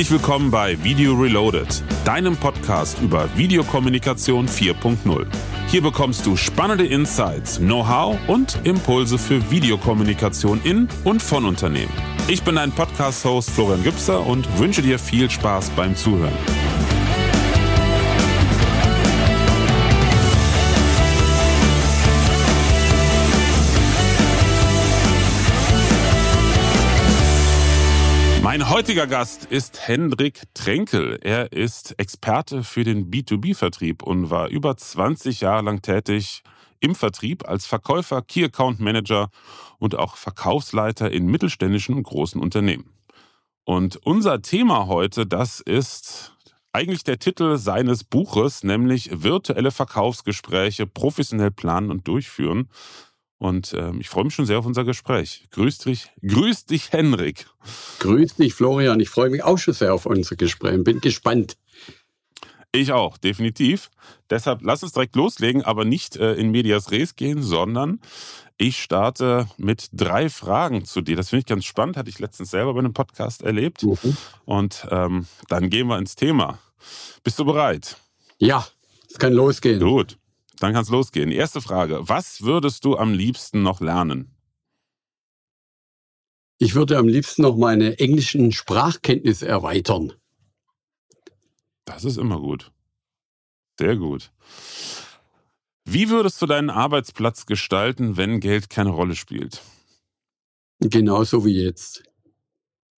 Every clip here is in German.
Herzlich willkommen bei Video Reloaded, deinem Podcast über Videokommunikation 4.0. Hier bekommst du spannende Insights, Know-how und Impulse für Videokommunikation in und von Unternehmen. Ich bin dein Podcast-Host Florian Gipser und wünsche dir viel Spaß beim Zuhören. Mein heutiger Gast ist Hendrik Trenkel. Er ist Experte für den B2B-Vertrieb und war über 20 Jahre lang tätig im Vertrieb als Verkäufer, Key Account Manager und auch Verkaufsleiter in mittelständischen und großen Unternehmen. Und unser Thema heute, das ist eigentlich der Titel seines Buches, nämlich virtuelle Verkaufsgespräche professionell planen und durchführen. Und ähm, ich freue mich schon sehr auf unser Gespräch. Grüß dich, grüß dich, Henrik. Grüß dich, Florian. Ich freue mich auch schon sehr auf unser Gespräch. Bin gespannt. Ich auch, definitiv. Deshalb lass uns direkt loslegen, aber nicht äh, in Medias Res gehen, sondern ich starte mit drei Fragen zu dir. Das finde ich ganz spannend, hatte ich letztens selber bei einem Podcast erlebt. Mhm. Und ähm, dann gehen wir ins Thema. Bist du bereit? Ja, es kann losgehen. Gut. Dann kann es losgehen. Erste Frage. Was würdest du am liebsten noch lernen? Ich würde am liebsten noch meine englischen Sprachkenntnisse erweitern. Das ist immer gut. Sehr gut. Wie würdest du deinen Arbeitsplatz gestalten, wenn Geld keine Rolle spielt? Genauso wie jetzt.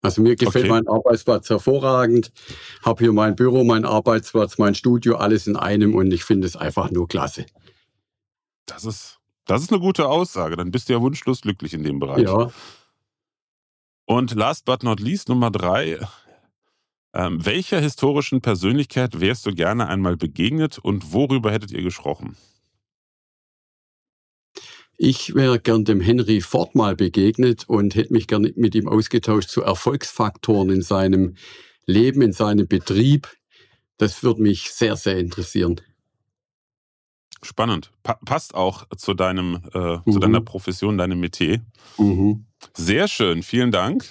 Also mir gefällt okay. mein Arbeitsplatz hervorragend. Habe hier mein Büro, mein Arbeitsplatz, mein Studio, alles in einem und ich finde es einfach nur klasse. Das ist, das ist eine gute Aussage. Dann bist du ja wunschlos glücklich in dem Bereich. Ja. Und last but not least, Nummer drei. Ähm, welcher historischen Persönlichkeit wärst du gerne einmal begegnet und worüber hättet ihr gesprochen? Ich wäre gern dem Henry Ford mal begegnet und hätte mich gern mit ihm ausgetauscht zu Erfolgsfaktoren in seinem Leben, in seinem Betrieb. Das würde mich sehr, sehr interessieren. Spannend. Pa passt auch zu deinem, äh, mhm. zu deiner Profession, deinem Metier. Mhm. Sehr schön. Vielen Dank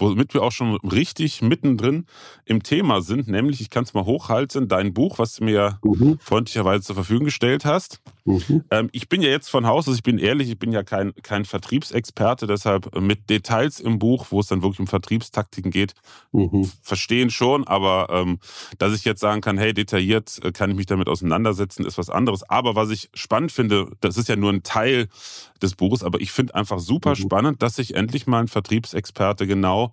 womit wir auch schon richtig mittendrin im Thema sind, nämlich, ich kann es mal hochhalten, dein Buch, was du mir mhm. freundlicherweise zur Verfügung gestellt hast. Mhm. Ähm, ich bin ja jetzt von Haus aus, ich bin ehrlich, ich bin ja kein, kein Vertriebsexperte, deshalb mit Details im Buch, wo es dann wirklich um Vertriebstaktiken geht, mhm. verstehen schon, aber ähm, dass ich jetzt sagen kann, hey, detailliert äh, kann ich mich damit auseinandersetzen, ist was anderes. Aber was ich spannend finde, das ist ja nur ein Teil des Buches, aber ich finde einfach super mhm. spannend, dass sich endlich mal ein Vertriebsexperte genau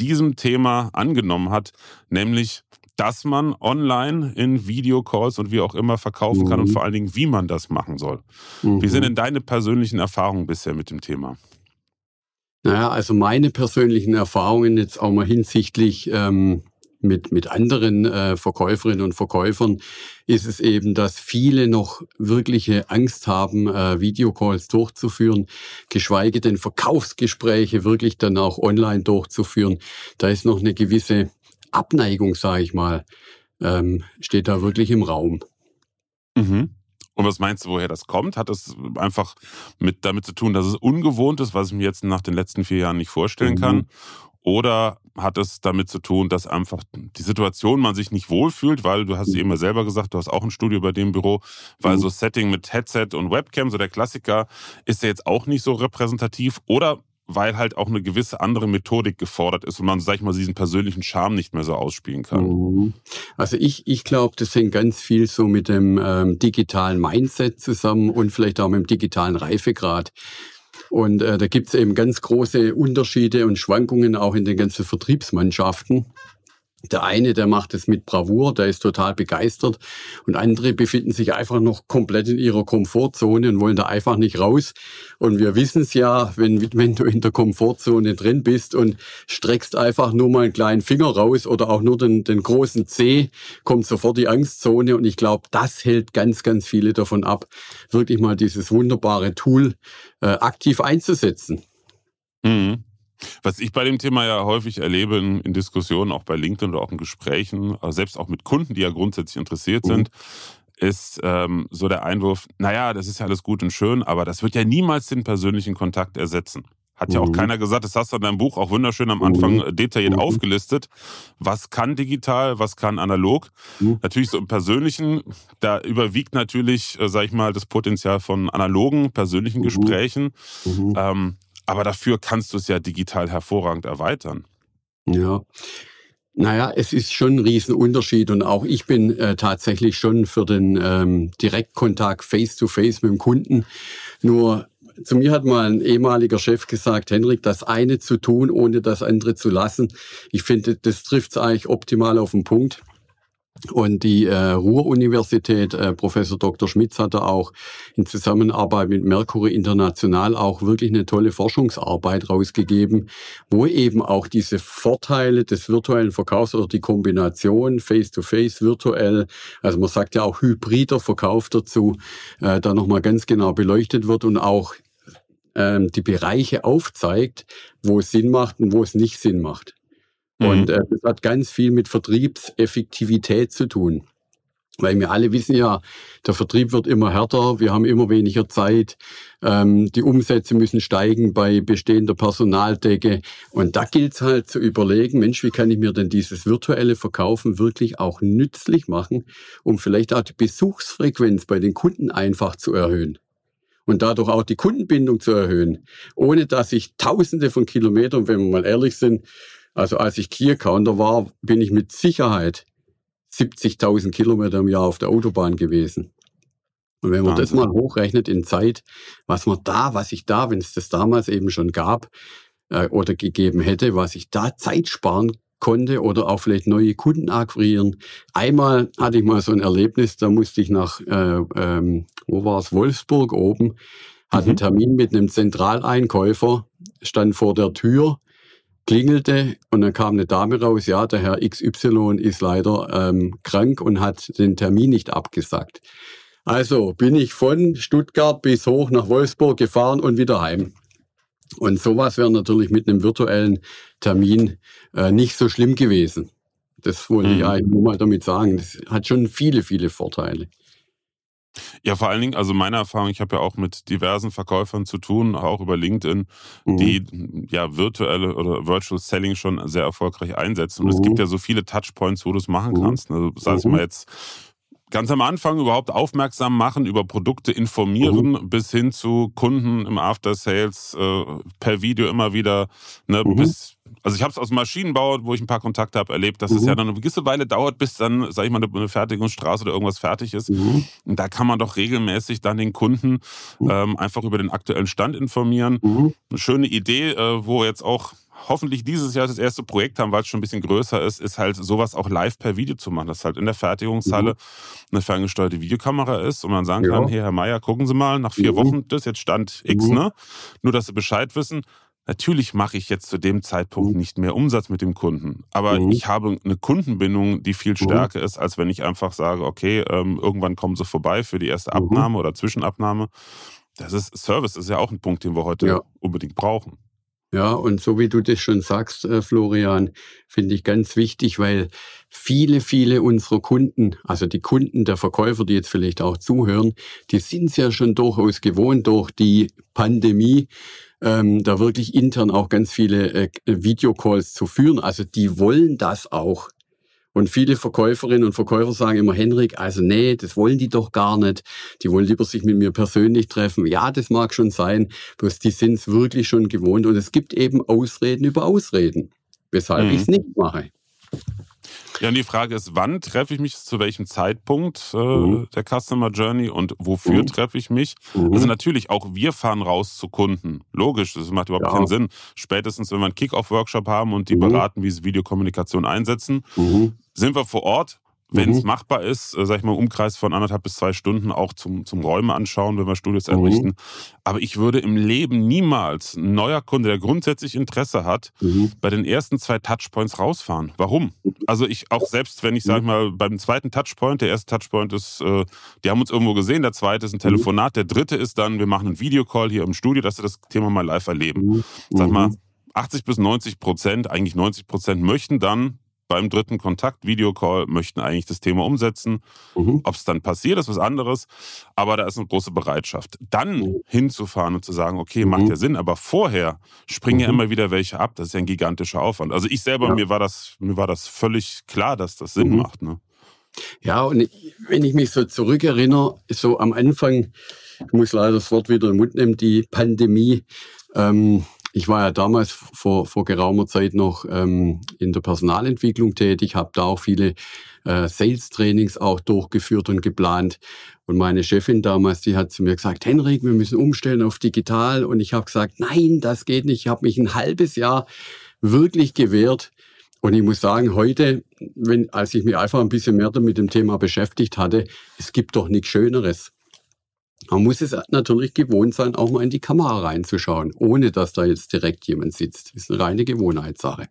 diesem Thema angenommen hat, nämlich dass man online in Videocalls und wie auch immer verkaufen mhm. kann und mhm. vor allen Dingen, wie man das machen soll. Mhm. Wie sind mhm. denn deine persönlichen Erfahrungen bisher mit dem Thema? Naja, also meine persönlichen Erfahrungen jetzt auch mal hinsichtlich ähm, mit, mit anderen äh, Verkäuferinnen und Verkäufern, ist es eben, dass viele noch wirkliche Angst haben, äh, Videocalls durchzuführen, geschweige denn Verkaufsgespräche wirklich dann auch online durchzuführen. Da ist noch eine gewisse Abneigung, sage ich mal, ähm, steht da wirklich im Raum. Mhm. Und was meinst du, woher das kommt? Hat das einfach mit, damit zu tun, dass es ungewohnt ist, was ich mir jetzt nach den letzten vier Jahren nicht vorstellen mhm. kann? Oder hat es damit zu tun, dass einfach die Situation man sich nicht wohlfühlt, weil du hast es mhm. eben selber gesagt, du hast auch ein Studio bei dem Büro, weil mhm. so Setting mit Headset und Webcam, so der Klassiker, ist ja jetzt auch nicht so repräsentativ oder weil halt auch eine gewisse andere Methodik gefordert ist und man, sag ich mal, diesen persönlichen Charme nicht mehr so ausspielen kann. Mhm. Also ich, ich glaube, das hängt ganz viel so mit dem ähm, digitalen Mindset zusammen und vielleicht auch mit dem digitalen Reifegrad. Und äh, da gibt es eben ganz große Unterschiede und Schwankungen auch in den ganzen Vertriebsmannschaften. Der eine, der macht es mit Bravour, der ist total begeistert und andere befinden sich einfach noch komplett in ihrer Komfortzone und wollen da einfach nicht raus. Und wir wissen es ja, wenn, wenn du in der Komfortzone drin bist und streckst einfach nur mal einen kleinen Finger raus oder auch nur den, den großen C, kommt sofort die Angstzone und ich glaube, das hält ganz, ganz viele davon ab, wirklich mal dieses wunderbare Tool äh, aktiv einzusetzen. Mhm. Was ich bei dem Thema ja häufig erlebe in, in Diskussionen, auch bei LinkedIn oder auch in Gesprächen, äh, selbst auch mit Kunden, die ja grundsätzlich interessiert mhm. sind, ist ähm, so der Einwurf, naja, das ist ja alles gut und schön, aber das wird ja niemals den persönlichen Kontakt ersetzen. Hat ja auch mhm. keiner gesagt, das hast du in deinem Buch auch wunderschön am Anfang mhm. Äh, detailliert mhm. aufgelistet. Was kann digital, was kann analog? Mhm. Natürlich so im Persönlichen, da überwiegt natürlich, äh, sag ich mal, das Potenzial von analogen, persönlichen mhm. Gesprächen. Ähm, aber dafür kannst du es ja digital hervorragend erweitern. Ja. Naja, es ist schon ein Riesenunterschied und auch ich bin äh, tatsächlich schon für den ähm, Direktkontakt face-to-face -face mit dem Kunden. Nur zu mir hat mal ein ehemaliger Chef gesagt, Henrik, das eine zu tun, ohne das andere zu lassen. Ich finde, das trifft es eigentlich optimal auf den Punkt. Und die äh, Ruhr-Universität, äh, Professor Dr. Schmitz hatte auch in Zusammenarbeit mit Mercury International auch wirklich eine tolle Forschungsarbeit rausgegeben, wo eben auch diese Vorteile des virtuellen Verkaufs oder die Kombination face-to-face, virtuell, also man sagt ja auch hybrider Verkauf dazu, äh, da nochmal ganz genau beleuchtet wird und auch ähm, die Bereiche aufzeigt, wo es Sinn macht und wo es nicht Sinn macht. Mhm. Und äh, das hat ganz viel mit Vertriebseffektivität zu tun. Weil wir alle wissen ja, der Vertrieb wird immer härter, wir haben immer weniger Zeit, ähm, die Umsätze müssen steigen bei bestehender Personaldecke. Und da gilt es halt zu überlegen, Mensch, wie kann ich mir denn dieses virtuelle Verkaufen wirklich auch nützlich machen, um vielleicht auch die Besuchsfrequenz bei den Kunden einfach zu erhöhen und dadurch auch die Kundenbindung zu erhöhen, ohne dass ich Tausende von Kilometern, wenn wir mal ehrlich sind, also als ich Key Accounter war, bin ich mit Sicherheit 70.000 Kilometer im Jahr auf der Autobahn gewesen. Und wenn man Wahnsinn. das mal hochrechnet in Zeit, was man da, was ich da, wenn es das damals eben schon gab äh, oder gegeben hätte, was ich da Zeit sparen konnte oder auch vielleicht neue Kunden akquirieren. Einmal hatte ich mal so ein Erlebnis, da musste ich nach, äh, ähm, wo war es, Wolfsburg oben, hatte mhm. einen Termin mit einem Zentraleinkäufer, stand vor der Tür klingelte und dann kam eine Dame raus, ja, der Herr XY ist leider ähm, krank und hat den Termin nicht abgesagt. Also bin ich von Stuttgart bis hoch nach Wolfsburg gefahren und wieder heim. Und sowas wäre natürlich mit einem virtuellen Termin äh, nicht so schlimm gewesen. Das wollte mhm. ich eigentlich nur mal damit sagen. Das hat schon viele, viele Vorteile. Ja, vor allen Dingen, also meine Erfahrung, ich habe ja auch mit diversen Verkäufern zu tun, auch über LinkedIn, mhm. die ja virtuelle oder Virtual Selling schon sehr erfolgreich einsetzen. Und mhm. es gibt mhm. ja so viele Touchpoints, wo du es machen mhm. kannst. Also, sag ich mhm. mal jetzt ganz am Anfang überhaupt aufmerksam machen, über Produkte informieren, mhm. bis hin zu Kunden im After Sales äh, per Video immer wieder. Ne, mhm. bis, also ich habe es aus dem Maschinenbau, wo ich ein paar Kontakte habe, erlebt, dass mhm. es ja mhm. dann eine gewisse Weile dauert, bis dann, sage ich mal, eine Fertigungsstraße oder irgendwas fertig ist. Mhm. Und da kann man doch regelmäßig dann den Kunden mhm. ähm, einfach über den aktuellen Stand informieren. Eine schöne Idee, äh, wo jetzt auch hoffentlich dieses Jahr das erste Projekt haben, weil es schon ein bisschen größer ist, ist halt sowas auch live per Video zu machen, dass halt in der Fertigungshalle mhm. eine ferngesteuerte Videokamera ist und man sagen ja. kann, hey, Herr Meier, gucken Sie mal, nach vier mhm. Wochen, das jetzt Stand X, mhm. ne? Nur, dass Sie Bescheid wissen, Natürlich mache ich jetzt zu dem Zeitpunkt mhm. nicht mehr Umsatz mit dem Kunden, aber mhm. ich habe eine Kundenbindung, die viel mhm. stärker mhm. ist, als wenn ich einfach sage, okay, ähm, irgendwann kommen sie vorbei für die erste mhm. Abnahme mhm. oder Zwischenabnahme. Das ist Service, ist ja auch ein Punkt, den wir heute ja. unbedingt brauchen. Ja, und so wie du das schon sagst, äh, Florian, finde ich ganz wichtig, weil viele, viele unserer Kunden, also die Kunden der Verkäufer, die jetzt vielleicht auch zuhören, die sind es ja schon durchaus gewohnt durch die Pandemie, ähm, da wirklich intern auch ganz viele äh, Videocalls zu führen. Also die wollen das auch. Und viele Verkäuferinnen und Verkäufer sagen immer, Henrik, also nee, das wollen die doch gar nicht. Die wollen lieber sich mit mir persönlich treffen. Ja, das mag schon sein, bloß die sind es wirklich schon gewohnt. Und es gibt eben Ausreden über Ausreden, weshalb mhm. ich es nicht mache. Ja, und die Frage ist, wann treffe ich mich, zu welchem Zeitpunkt äh, mhm. der Customer Journey und wofür mhm. treffe ich mich? Mhm. Also natürlich, auch wir fahren raus zu Kunden. Logisch, das macht überhaupt ja. keinen Sinn. Spätestens, wenn wir einen Kick-Off-Workshop haben und die mhm. beraten, wie sie Videokommunikation einsetzen, mhm. sind wir vor Ort wenn es mhm. machbar ist, äh, sag ich mal, Umkreis von anderthalb bis zwei Stunden auch zum, zum Räume anschauen, wenn wir Studios mhm. einrichten. Aber ich würde im Leben niemals ein neuer Kunde, der grundsätzlich Interesse hat, mhm. bei den ersten zwei Touchpoints rausfahren. Warum? Also ich auch selbst, wenn ich, sag ich mhm. mal, beim zweiten Touchpoint, der erste Touchpoint ist, äh, die haben uns irgendwo gesehen, der zweite ist ein mhm. Telefonat, der dritte ist dann, wir machen einen Videocall hier im Studio, dass sie das Thema mal live erleben. Mhm. Sag mal, 80 bis 90 Prozent, eigentlich 90 Prozent möchten dann beim dritten Kontakt, Videocall, möchten eigentlich das Thema umsetzen. Mhm. Ob es dann passiert, ist was anderes, aber da ist eine große Bereitschaft. Dann mhm. hinzufahren und zu sagen, okay, mhm. macht ja Sinn, aber vorher springen ja mhm. immer wieder welche ab. Das ist ja ein gigantischer Aufwand. Also ich selber, ja. mir, war das, mir war das völlig klar, dass das Sinn mhm. macht. Ne? Ja, und wenn ich mich so zurückerinnere, so am Anfang, ich muss leider das Wort wieder im Mund nehmen, die Pandemie. Ähm, ich war ja damals vor, vor geraumer Zeit noch ähm, in der Personalentwicklung tätig, habe da auch viele äh, Sales-Trainings auch durchgeführt und geplant. Und meine Chefin damals, die hat zu mir gesagt, Henrik, wir müssen umstellen auf digital. Und ich habe gesagt, nein, das geht nicht. Ich habe mich ein halbes Jahr wirklich gewehrt. Und ich muss sagen, heute, wenn, als ich mich einfach ein bisschen mehr mit dem Thema beschäftigt hatte, es gibt doch nichts Schöneres man muss es natürlich gewohnt sein, auch mal in die Kamera reinzuschauen, ohne dass da jetzt direkt jemand sitzt. Das ist eine reine Gewohnheitssache.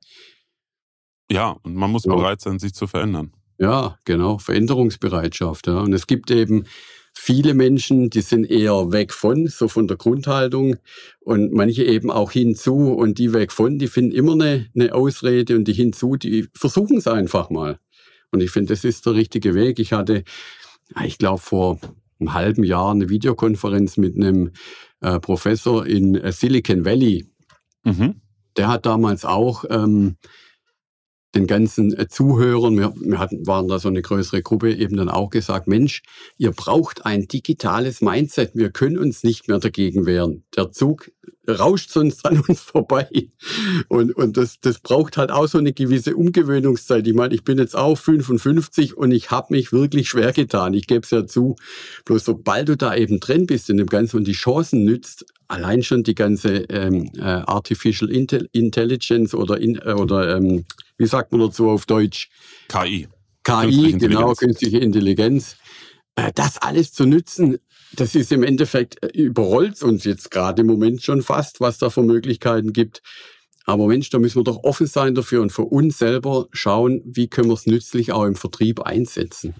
Ja, und man muss ja. bereit sein, sich zu verändern. Ja, genau, Veränderungsbereitschaft. Ja. Und es gibt eben viele Menschen, die sind eher weg von, so von der Grundhaltung und manche eben auch hinzu und die weg von, die finden immer eine, eine Ausrede und die hinzu, die versuchen es einfach mal. Und ich finde, das ist der richtige Weg. Ich hatte, ich glaube, vor einem halben Jahr eine Videokonferenz mit einem äh, Professor in äh, Silicon Valley. Mhm. Der hat damals auch ähm, den ganzen äh, Zuhörern, wir, wir hatten, waren da so eine größere Gruppe, eben dann auch gesagt, Mensch, ihr braucht ein digitales Mindset, wir können uns nicht mehr dagegen wehren. Der Zug rauscht sonst an uns vorbei. Und, und das, das braucht halt auch so eine gewisse Umgewöhnungszeit. Ich meine, ich bin jetzt auch 55 und ich habe mich wirklich schwer getan, ich gebe es ja zu. Bloß sobald du da eben drin bist in dem Ganzen und die Chancen nützt, allein schon die ganze ähm, äh, Artificial Intelligence oder, in, äh, oder ähm, wie sagt man dazu auf Deutsch? KI. KI, genau, künstliche Intelligenz. Äh, das alles zu nützen, das ist im Endeffekt, äh, überrollt uns jetzt gerade im Moment schon fast, was da für Möglichkeiten gibt. Aber Mensch, da müssen wir doch offen sein dafür und für uns selber schauen, wie können wir es nützlich auch im Vertrieb einsetzen.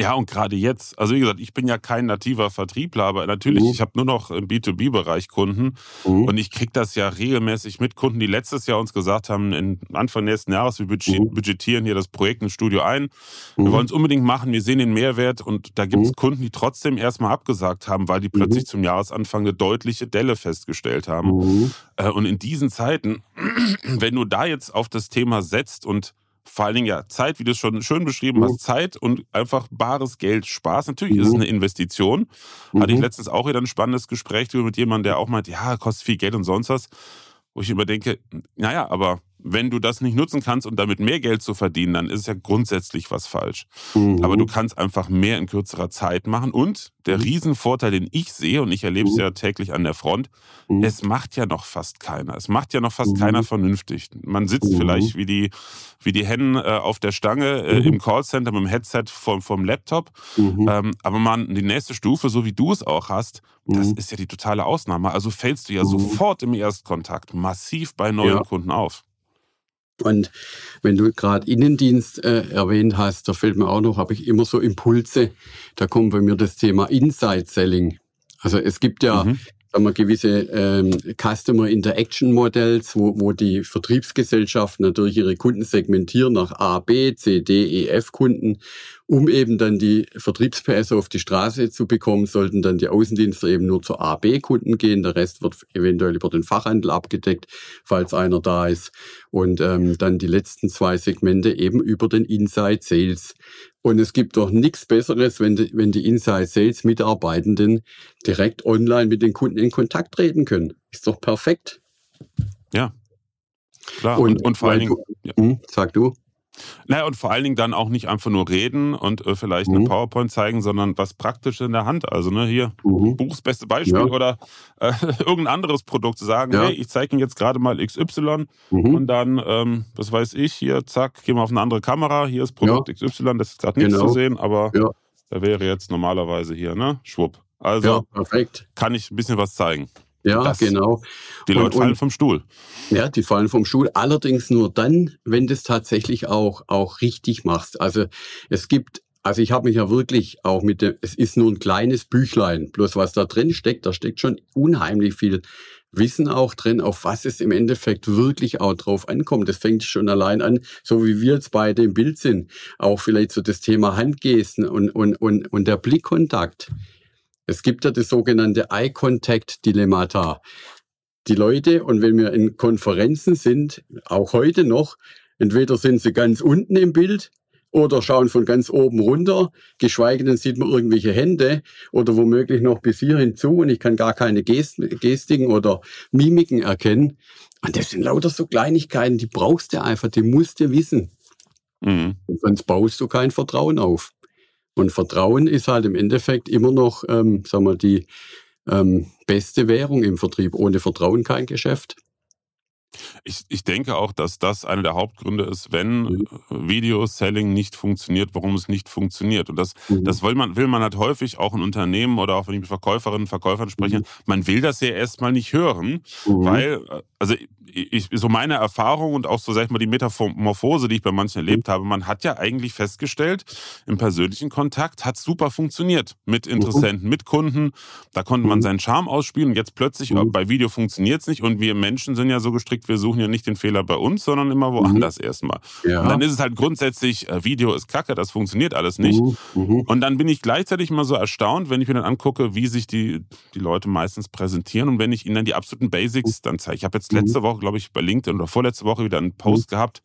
Ja, und gerade jetzt, also wie gesagt, ich bin ja kein nativer Vertriebler, aber natürlich, mhm. ich habe nur noch im B2B-Bereich Kunden mhm. und ich kriege das ja regelmäßig mit Kunden, die letztes Jahr uns gesagt haben, Anfang nächsten Jahres, wir mhm. budgetieren hier das Projekt im Studio ein, wir mhm. wollen es unbedingt machen, wir sehen den Mehrwert und da gibt es mhm. Kunden, die trotzdem erstmal abgesagt haben, weil die plötzlich zum Jahresanfang eine deutliche Delle festgestellt haben. Äh, und in diesen Zeiten, wenn du da jetzt auf das Thema setzt und vor allen Dingen ja Zeit, wie du es schon schön beschrieben mhm. hast, Zeit und einfach bares Geld, Spaß. Natürlich mhm. ist es mhm. eine Investition. Mhm. Hatte ich mhm. letztens auch wieder ein spannendes Gespräch mit jemandem, der auch meint, ja, kostet viel Geld und sonst was. Wo ich immer denke, naja, aber wenn du das nicht nutzen kannst um damit mehr Geld zu verdienen, dann ist es ja grundsätzlich was falsch. Mhm. Aber du kannst einfach mehr in kürzerer Zeit machen. Und der mhm. Riesenvorteil, den ich sehe, und ich erlebe es mhm. ja täglich an der Front, mhm. es macht ja noch fast keiner. Es macht ja noch fast keiner vernünftig. Man sitzt vielleicht wie die, wie die Hennen äh, auf der Stange äh, im Callcenter mit dem Headset vom, vom Laptop. Ähm, aber man, die nächste Stufe, so wie du es auch hast, das ist ja die totale Ausnahme. Also fällst du ja sofort im Erstkontakt massiv bei neuen ja. Kunden auf. Und wenn du gerade Innendienst äh, erwähnt hast, da fällt mir auch noch, habe ich immer so Impulse. Da kommt bei mir das Thema Inside Selling. Also es gibt ja mhm. sagen wir, gewisse ähm, Customer Interaction Models, wo, wo die Vertriebsgesellschaften natürlich ihre Kunden segmentieren nach A, B, C, D, E, F Kunden um eben dann die Vertriebs-PS auf die Straße zu bekommen, sollten dann die Außendienste eben nur zu AB-Kunden gehen. Der Rest wird eventuell über den Fachhandel abgedeckt, falls einer da ist. Und ähm, dann die letzten zwei Segmente eben über den Inside Sales. Und es gibt doch nichts Besseres, wenn die, wenn die Inside Sales Mitarbeitenden direkt online mit den Kunden in Kontakt treten können. Ist doch perfekt. Ja. Klar, und, und vor allen Dingen. Du, ja. Hm, sag du. Naja, und vor allen Dingen dann auch nicht einfach nur reden und äh, vielleicht mhm. eine PowerPoint zeigen, sondern was Praktisches in der Hand. Also ne, hier mhm. Buchs beste Beispiel ja. oder äh, irgendein anderes Produkt zu sagen, ja. hey, ich zeige Ihnen jetzt gerade mal XY mhm. und dann, ähm, was weiß ich, hier, zack, gehen wir auf eine andere Kamera, hier ist Produkt ja. XY, das ist gerade nicht genau. zu sehen, aber da wäre jetzt normalerweise hier, ne? Schwupp. Also kann ich ein bisschen was zeigen. Ja, das, genau. Die Leute und, fallen vom Stuhl. Ja, die fallen vom Stuhl. Allerdings nur dann, wenn du es tatsächlich auch, auch richtig machst. Also es gibt also ich habe mich ja wirklich auch mit dem, es ist nur ein kleines Büchlein, bloß was da drin steckt, da steckt schon unheimlich viel Wissen auch drin, auf was es im Endeffekt wirklich auch drauf ankommt. Das fängt schon allein an, so wie wir jetzt beide im Bild sind, auch vielleicht so das Thema Handgesten und, und, und, und der Blickkontakt. Es gibt ja das sogenannte Eye-Contact-Dilemmata. Die Leute, und wenn wir in Konferenzen sind, auch heute noch, entweder sind sie ganz unten im Bild oder schauen von ganz oben runter, geschweige denn sieht man irgendwelche Hände oder womöglich noch bis hier hinzu und ich kann gar keine Gest Gestiken oder Mimiken erkennen. Und das sind lauter so Kleinigkeiten, die brauchst du einfach, die musst du wissen. Mhm. Sonst baust du kein Vertrauen auf. Und Vertrauen ist halt im Endeffekt immer noch, ähm, sagen wir, die ähm, beste Währung im Vertrieb. Ohne Vertrauen kein Geschäft. Ich, ich denke auch, dass das einer der Hauptgründe ist, wenn mhm. Äh, Video-Selling nicht funktioniert, warum es nicht funktioniert. Und das, mhm. das will, man, will man halt häufig auch in Unternehmen oder auch wenn ich mit Verkäuferinnen und Verkäufern spreche, mhm. man will das ja erstmal nicht hören, mhm. weil, äh, also ich, so meine Erfahrung und auch so, sag ich mal, die Metamorphose, die ich bei manchen mhm. erlebt habe, man hat ja eigentlich festgestellt, im persönlichen Kontakt hat super funktioniert mit mhm. Interessenten, mit Kunden. Da konnte man seinen Charme ausspielen und jetzt plötzlich äh, bei Video funktioniert es nicht und wir Menschen sind ja so gestrickt, kriegt, wir suchen ja nicht den Fehler bei uns, sondern immer mhm. woanders mhm. erstmal. Ja. Und dann ist es halt grundsätzlich, äh, Video ist kacke, das funktioniert alles nicht. Mhm. mhm. Und dann bin ich gleichzeitig mal so erstaunt, wenn ich mir dann angucke, wie sich die, die Leute meistens präsentieren und wenn ich ihnen dann die absoluten Basics mhm. dann zeige. Ich habe jetzt letzte Woche, glaube ich, bei LinkedIn oder vorletzte Woche wieder einen Post gehabt,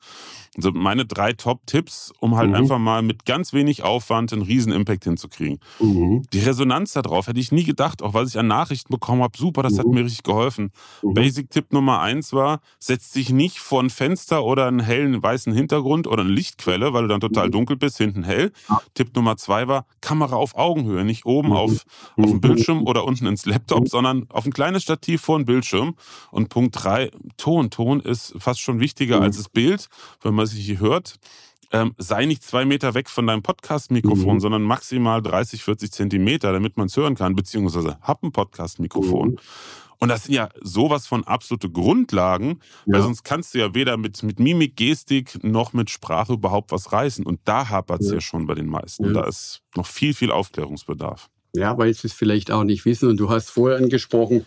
also meine drei Top-Tipps, um halt mhm. einfach mal mit ganz wenig Aufwand einen riesen Impact hinzukriegen. Mhm. Die Resonanz darauf hätte ich nie gedacht, auch weil ich an Nachrichten bekommen habe. Super, das mhm. hat mir richtig geholfen. Mhm. Basic-Tipp Nummer eins war, setz dich nicht vor ein Fenster oder einen hellen weißen Hintergrund oder eine Lichtquelle, weil du dann total mhm. dunkel bist, hinten hell. Ja. Tipp Nummer zwei war, Kamera auf Augenhöhe, nicht oben mhm. auf, auf dem Bildschirm oder unten ins Laptop, sondern auf ein kleines Stativ vor dem Bildschirm. Und Punkt drei, Ton. Ton ist fast schon wichtiger als das Bild. Wenn man man sich hier hört, ähm, sei nicht zwei Meter weg von deinem Podcast-Mikrofon, mhm. sondern maximal 30, 40 Zentimeter, damit man es hören kann, beziehungsweise hab ein Podcast-Mikrofon. Mhm. Und das sind ja sowas von absolute Grundlagen, ja. weil sonst kannst du ja weder mit, mit Mimik, Gestik noch mit Sprache überhaupt was reißen. Und da hapert es ja. ja. schon bei den meisten. Ja. Da ist noch viel, viel Aufklärungsbedarf. Ja, weil sie es vielleicht auch nicht wissen. Und du hast vorher angesprochen,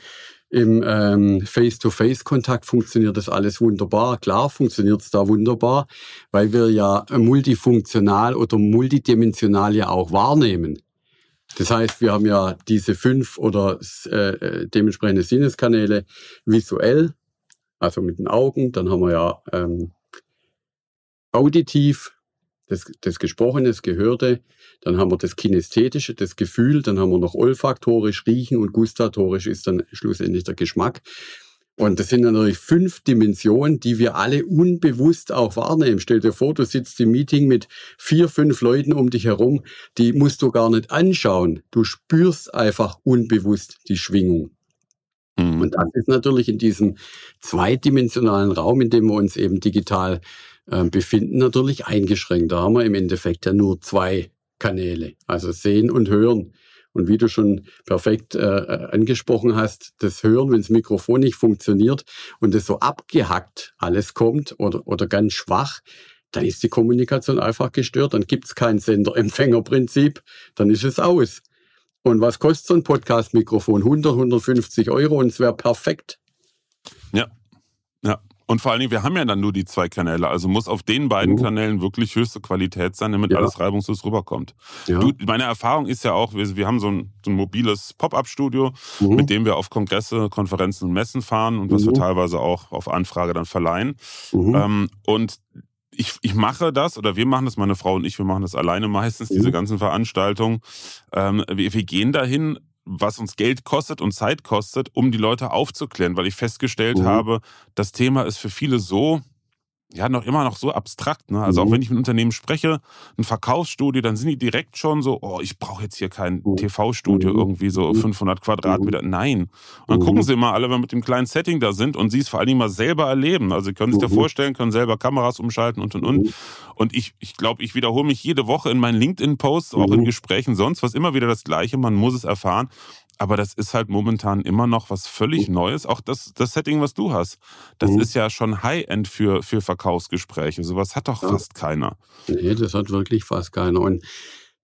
im ähm, Face-to-Face-Kontakt funktioniert das alles wunderbar. Klar funktioniert es da wunderbar, weil wir ja multifunktional oder multidimensional ja auch wahrnehmen. Das heißt, wir haben ja diese fünf oder äh, äh dementsprechende Sinneskanäle visuell, also mit den Augen, dann haben wir ja ähm, auditiv, das, das Gesprochene, das Gehörte, dann haben wir das Kinästhetische, das Gefühl, dann haben wir noch olfaktorisch, riechen und gustatorisch ist dann schlussendlich der Geschmack. Und das sind natürlich fünf Dimensionen, die wir alle unbewusst auch wahrnehmen. Stell dir vor, du sitzt im Meeting mit vier, fünf Leuten um dich herum, die musst du gar nicht anschauen. Du spürst einfach unbewusst die Schwingung. Mhm. Und das ist natürlich in diesem zweidimensionalen Raum, in dem wir uns eben digital ähm, Befinden natürlich eingeschränkt. Da haben wir im Endeffekt ja nur zwei Kanäle, also sehen und hören. Und wie du schon perfekt äh, äh angesprochen hast, das Hören, wenn das Mikrofon nicht funktioniert und es so abgehackt alles kommt oder, oder ganz schwach, dann ist die Kommunikation einfach gestört, dann gibt es kein Sender-Empfänger-Prinzip, dann ist es aus. Und was kostet so ein Podcast-Mikrofon? 100, 150 Euro und es wäre perfekt. Ja, und vor allen Dingen, wir haben ja dann nur die zwei Kanäle, also muss auf den beiden mhm. Kanälen wirklich höchste Qualität sein, damit ja. alles reibungslos rüberkommt. Ja. Du, meine Erfahrung ist ja auch, wir, wir haben so ein, so ein mobiles Pop-up-Studio, mhm. mit dem wir auf Kongresse, Konferenzen und Messen fahren und was mhm. wir teilweise auch auf Anfrage dann verleihen. Mhm. Ähm, und ich, ich, mache das oder wir machen das, meine Frau und ich, wir machen das alleine meistens, diese mhm. ganzen Veranstaltungen. Ähm, wir, wir gehen dahin was uns Geld kostet und Zeit kostet, um die Leute aufzuklären, weil ich festgestellt mhm. habe, das Thema ist für viele so ja noch immer noch so abstrakt. Ne? Also mhm. auch wenn ich mit Unternehmen spreche, ein Verkaufsstudio, dann sind die direkt schon so, oh, ich brauche jetzt hier kein mhm. TV-Studio mhm. irgendwie so 500 mhm. Quadratmeter. Nein. Und dann mhm. gucken sie immer alle, wenn wir mit dem kleinen Setting da sind und sie es vor allen Dingen mal selber erleben. Also sie können sich ja vorstellen, können selber Kameras umschalten und und und. Und ich glaube, ich, glaub, ich wiederhole mich jede Woche in meinen LinkedIn-Posts, auch in Gesprächen sonst was, immer wieder das Gleiche. Man muss es erfahren aber das ist halt momentan immer noch was völlig mhm. Neues. Auch das, das Setting, was du hast, das mhm. ist ja schon High-End für, für Verkaufsgespräche. Sowas hat doch ja. fast keiner. Nee, das hat wirklich fast keiner. Und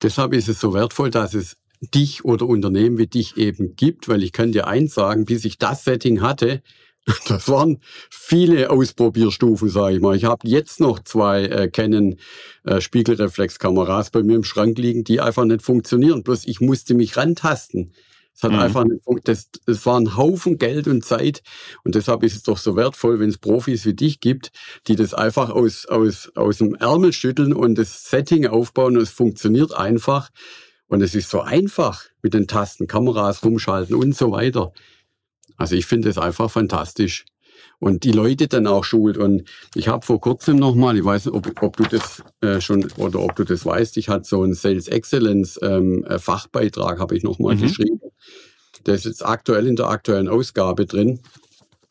deshalb ist es so wertvoll, dass es dich oder Unternehmen wie dich eben gibt, weil ich kann dir eins sagen, bis ich das Setting hatte, das waren viele Ausprobierstufen, sage ich mal. Ich habe jetzt noch zwei äh, Canon äh, Spiegelreflexkameras bei mir im Schrank liegen, die einfach nicht funktionieren. Bloß ich musste mich rantasten. Es hat mhm. einfach nicht das, Es war ein Haufen Geld und Zeit. Und deshalb ist es doch so wertvoll, wenn es Profis wie dich gibt, die das einfach aus, aus, aus dem Ärmel schütteln und das Setting aufbauen. Und es funktioniert einfach. Und es ist so einfach mit den Tasten, Kameras rumschalten und so weiter. Also ich finde es einfach fantastisch und die Leute dann auch schult. Und ich habe vor kurzem nochmal, ich weiß nicht, ob, ob du das äh, schon oder ob du das weißt, ich hatte so einen Sales Excellence ähm, äh, Fachbeitrag, habe ich nochmal mhm. geschrieben. Der ist jetzt aktuell in der aktuellen Ausgabe drin.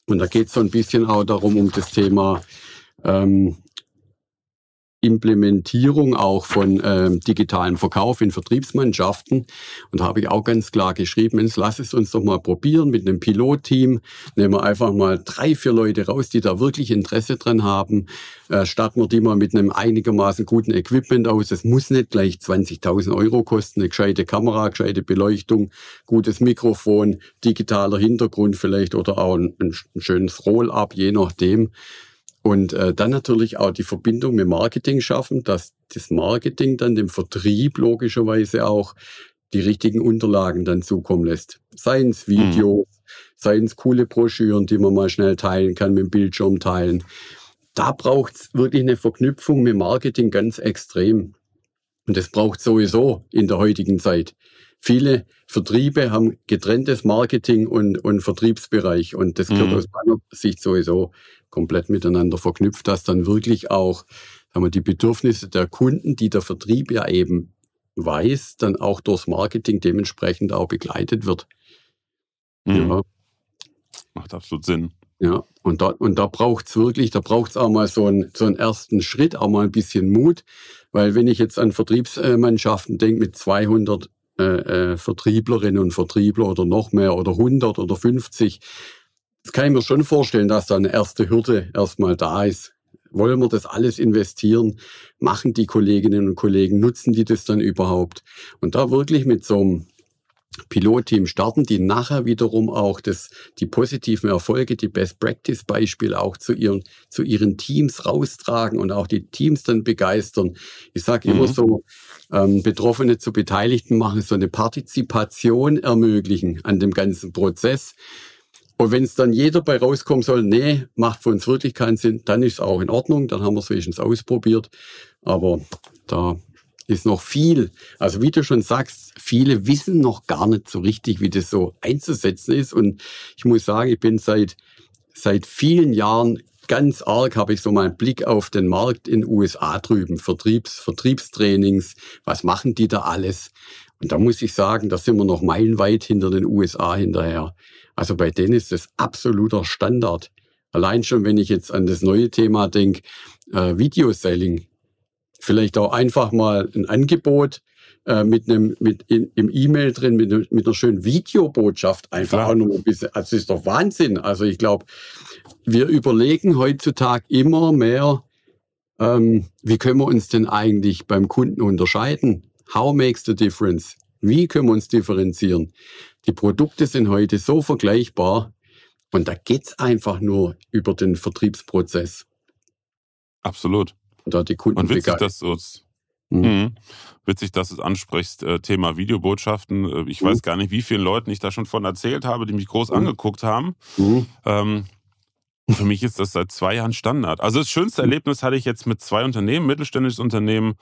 Und da geht es so ein bisschen auch darum, um das Thema ähm, Implementierung auch von äh, digitalem Verkauf in Vertriebsmannschaften. Und da habe ich auch ganz klar geschrieben, Mensch, lass es uns doch mal probieren mit einem Pilotteam. Nehmen wir einfach mal drei, vier Leute raus, die da wirklich Interesse dran haben. Äh, starten wir die mal mit einem einigermaßen guten Equipment aus. Es muss nicht gleich 20.000 Euro kosten. Eine gescheite Kamera, gescheite Beleuchtung, gutes Mikrofon, digitaler Hintergrund vielleicht oder auch ein, ein schönes Roll-up, je nachdem. Und äh, dann natürlich auch die Verbindung mit Marketing schaffen, dass das Marketing dann dem Vertrieb logischerweise auch die richtigen Unterlagen dann zukommen lässt. Seien es mhm. Videos, mhm. seien es coole Broschüren, die man mal schnell teilen kann, mit dem Bildschirm teilen. Da braucht es wirklich eine Verknüpfung mit Marketing ganz extrem. Und das braucht sowieso in der heutigen Zeit. Viele Vertriebe haben getrenntes Marketing und, und Vertriebsbereich. Und das gehört mhm. aus meiner Sicht sowieso komplett miteinander verknüpft, dass dann wirklich auch sagen wir, die Bedürfnisse der Kunden, die der Vertrieb ja eben weiß, dann auch durchs Marketing dementsprechend auch begleitet wird. Mhm. Ja. Macht absolut Sinn. Ja, und da, und da braucht's wirklich, da braucht's auch mal so einen, so einen ersten Schritt, auch mal ein bisschen Mut, weil wenn ich jetzt an Vertriebsmannschaften denke mit 200 äh, äh, Vertrieblerinnen und Vertriebler oder noch mehr oder 100 oder 50, das kann ich mir schon vorstellen, dass da eine erste Hürde erstmal da ist. Wollen wir das alles investieren? Machen die Kolleginnen und Kollegen, nutzen die das dann überhaupt? Und da wirklich mit so einem Pilotteam starten, die nachher wiederum auch das, die positiven Erfolge, die Best-Practice-Beispiele auch zu ihren, zu ihren Teams raustragen und auch die Teams dann begeistern. Ich sage mhm. immer so, ähm, Betroffene zu Beteiligten machen, so eine Partizipation ermöglichen an dem ganzen Prozess. Und wenn es dann jeder bei rauskommen soll, nee, macht für uns wirklich keinen Sinn, dann ist es auch in Ordnung, dann haben wir es wenigstens ausprobiert. Aber da ist noch viel. Also wie du schon sagst, viele wissen noch gar nicht so richtig, wie das so einzusetzen ist. Und ich muss sagen, ich bin seit, seit vielen Jahren ganz arg, habe ich so meinen Blick auf den Markt in USA drüben, Vertriebs, Vertriebstrainings, was machen die da alles? Und da muss ich sagen, da sind wir noch meilenweit hinter den USA hinterher. Also bei denen ist das absoluter Standard. Allein schon, wenn ich jetzt an das neue Thema denke, äh, Video Selling, vielleicht auch einfach mal ein Angebot äh, mit einem mit in, im E-Mail drin, mit, ne, mit einer schönen Videobotschaft einfach Klar. auch noch ein bisschen. Also das ist doch Wahnsinn. Also ich glaube, wir überlegen heutzutage immer mehr, ähm, wie können wir uns denn eigentlich beim Kunden unterscheiden? How makes the difference? Wie können wir uns differenzieren? Die Produkte sind heute so vergleichbar und da geht's einfach nur über den Vertriebsprozess. Absolut da die Kunden Und witzig, dass du es mhm. witzig, dass du es ansprichst, äh, Thema Videobotschaften. Äh, ich mhm. weiß gar nicht, wie vielen Leuten ich da schon von erzählt habe, die mich groß mhm. angeguckt haben. Hm. Ähm, für mich ist das seit zwei Jahren Standard. Also das schönste hm. Erlebnis hatte ich jetzt mit zwei Unternehmen, mittelständisches Unternehmen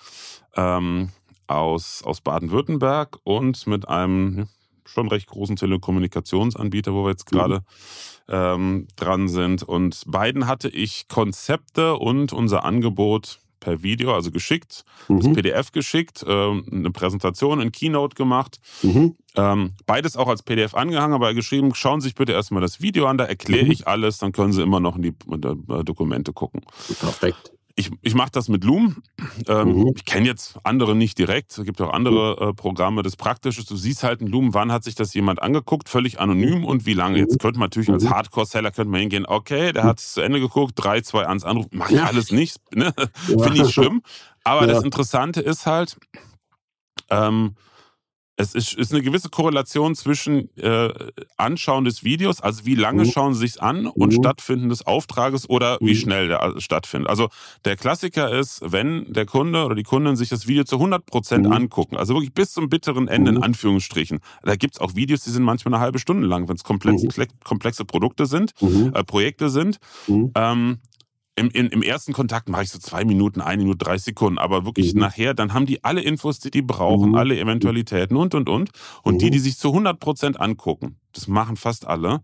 ähm, aus, aus Baden-Württemberg und mit einem schon recht großen Telekommunikationsanbieter, wo wir jetzt mhm. gerade ähm, dran sind. Und beiden hatte ich Konzepte und unser Angebot per Video, also geschickt, mhm. das PDF geschickt, ähm, eine Präsentation in Keynote gemacht. Mhm. Ähm, beides auch als PDF angehangen, aber geschrieben, schauen Sie sich bitte erstmal das Video an, da erkläre mhm. ich alles, dann können Sie immer noch in die äh, Dokumente gucken. Perfekt ich, ich mache das mit Loom. Ähm, mhm. Ich kenne jetzt andere nicht direkt. Es gibt auch andere mhm. äh, Programme. Das Praktische ist, du siehst halt in Loom, wann hat sich das jemand angeguckt, völlig anonym und wie lange. Jetzt mhm. könnte man natürlich als mhm. Hardcore-Seller hingehen, okay, der hat es zu Ende geguckt, 3, 2, 1 Anruf, mache ich alles nicht. Ne? Ja. Finde ich schlimm. Aber ja. das Interessante ist halt, ähm, es ist, ist, eine gewisse Korrelation zwischen äh, Anschauen des Videos, also wie lange mhm. schauen sie sich's an und mhm. Stattfinden des Auftrages oder mhm. wie schnell der äh, stattfindet. Also der Klassiker ist, wenn der Kunde oder die Kunden sich das Video zu 100 Prozent mhm. angucken, also wirklich bis zum bitteren Ende in mhm. Anführungsstrichen. Da gibt es auch Videos, die sind manchmal eine halbe Stunde lang, wenn es komplexe, mhm. komplexe Produkte sind, äh, Projekte sind. Ähm, im, im, im ersten Kontakt mache ich so zwei Minuten, eine Minute, drei Sekunden, aber wirklich mhm. nachher, dann haben die alle Infos, die die brauchen, mhm. alle Eventualitäten und, und, und. Und die, mhm. die sich zu 100 Prozent angucken, das machen fast alle,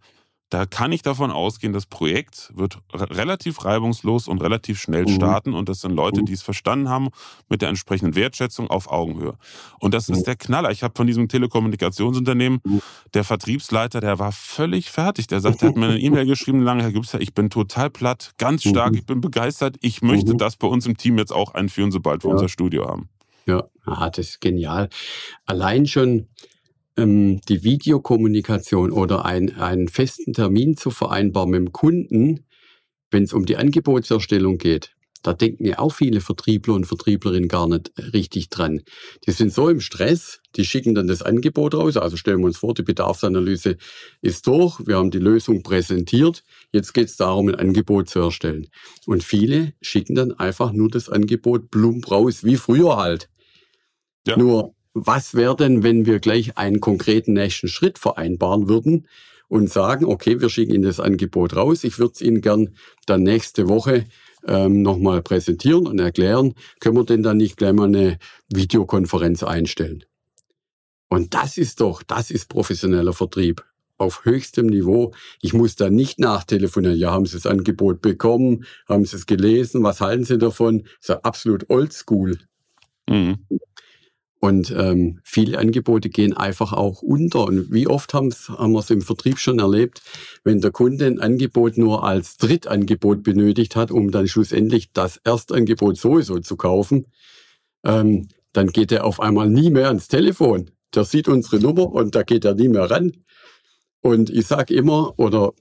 da kann ich davon ausgehen, das Projekt wird relativ reibungslos und relativ schnell mhm. starten und das sind Leute, mhm. die es verstanden haben, mit der entsprechenden Wertschätzung auf Augenhöhe. Und das mhm. ist der Knaller. Ich habe von diesem Telekommunikationsunternehmen, der Vertriebsleiter, der war völlig fertig. Der sagt, der hat mir eine E-Mail geschrieben, lange Herr Gipser, ich bin total platt, ganz stark, ich bin begeistert, ich möchte das bei uns im Team jetzt auch einführen, sobald wir ja. unser Studio haben. Ja, ah, das ist genial. Allein schon ähm, die Videokommunikation oder ein, einen festen Termin zu vereinbaren mit dem Kunden, wenn es um die Angebotserstellung geht, da denken ja auch viele Vertriebler und Vertrieblerinnen gar nicht richtig dran. Die sind so im Stress, die schicken dann das Angebot raus. Also stellen wir uns vor, die Bedarfsanalyse ist durch, wir haben die Lösung präsentiert, jetzt geht es darum, ein Angebot zu erstellen. Und viele schicken dann einfach nur das Angebot plump raus, wie früher halt. Ja. Nur was wäre denn, wenn wir gleich einen konkreten nächsten Schritt vereinbaren würden und sagen, okay, wir schicken Ihnen das Angebot raus, ich würde es Ihnen gern dann nächste Woche ähm, nochmal präsentieren und erklären, können wir denn dann nicht gleich mal eine Videokonferenz einstellen? Und das ist doch, das ist professioneller Vertrieb auf höchstem Niveau. Ich muss da nicht nachtelefonieren. Ja, haben Sie das Angebot bekommen? Haben Sie es gelesen? Was halten Sie davon? Das ist ja absolut oldschool. Mhm. Und ähm, viele Angebote gehen einfach auch unter. Und wie oft haben wir es im Vertrieb schon erlebt, wenn der Kunde ein Angebot nur als Drittangebot benötigt hat, um dann schlussendlich das Erstangebot sowieso zu kaufen, ähm, dann geht er auf einmal nie mehr ans Telefon. Der sieht unsere Nummer und da geht er nie mehr ran. Und ich sage immer, oder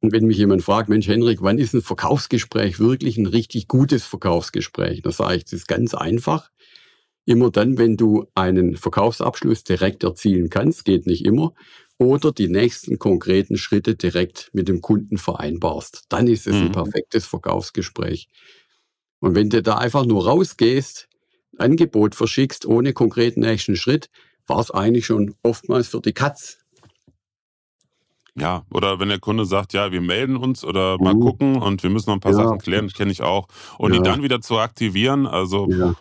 wenn mich jemand fragt, Mensch Henrik, wann ist ein Verkaufsgespräch wirklich ein richtig gutes Verkaufsgespräch? Da sage ich, das ist ganz einfach Immer dann, wenn du einen Verkaufsabschluss direkt erzielen kannst, geht nicht immer, oder die nächsten konkreten Schritte direkt mit dem Kunden vereinbarst. Dann ist es mhm. ein perfektes Verkaufsgespräch. Und wenn du da einfach nur rausgehst, Angebot verschickst ohne konkreten nächsten Schritt, war es eigentlich schon oftmals für die Katz. Ja, oder wenn der Kunde sagt, ja, wir melden uns oder mal mhm. gucken und wir müssen noch ein paar ja. Sachen klären, kenne ich auch. Und ja. die dann wieder zu aktivieren, also ja.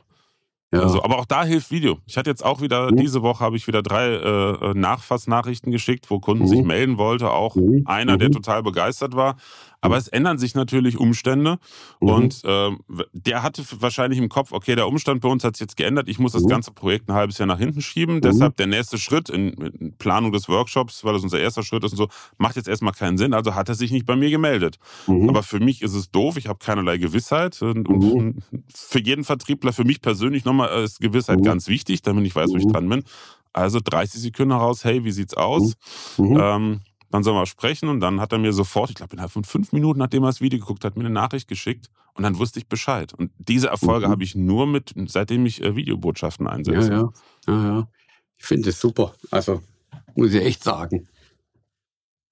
Ja. Also, aber auch da hilft Video. Ich hatte jetzt auch wieder, mhm. diese Woche habe ich wieder drei äh, Nachfassnachrichten geschickt, wo Kunden mhm. sich melden wollte. Auch mhm. einer, der mhm. total begeistert war. Aber mhm. es ändern sich natürlich Umstände. Mhm. Und äh, der hatte wahrscheinlich im Kopf, okay, der Umstand bei uns hat sich jetzt geändert. Ich muss das ganze Projekt ein halbes Jahr nach hinten schieben. Deshalb der nächste Schritt in, in, Planung des Workshops, weil das unser erster Schritt ist und so, macht jetzt erstmal keinen Sinn. Also hat er sich nicht bei mir gemeldet. Aber für mich ist es doof. Ich habe keinerlei Gewissheit. Und, und für jeden Vertriebler, für mich persönlich nochmal nochmal äh, ist Gewissheit mhm. ganz wichtig, damit ich weiß, wo ich mhm. dran bin. Also 30 Sekunden heraus, hey, wie sieht's aus? Mhm. Mhm. Ähm, dann sollen wir sprechen und dann hat er mir sofort, ich glaube innerhalb von fünf Minuten, nachdem er das Video geguckt hat, mir eine Nachricht geschickt und dann wusste ich Bescheid. Und diese Erfolge mhm. habe ich nur mit, seitdem ich äh, Videobotschaften einsetze. Ja, ja, ja, ja. Ich finde es super. Also muss ich echt sagen.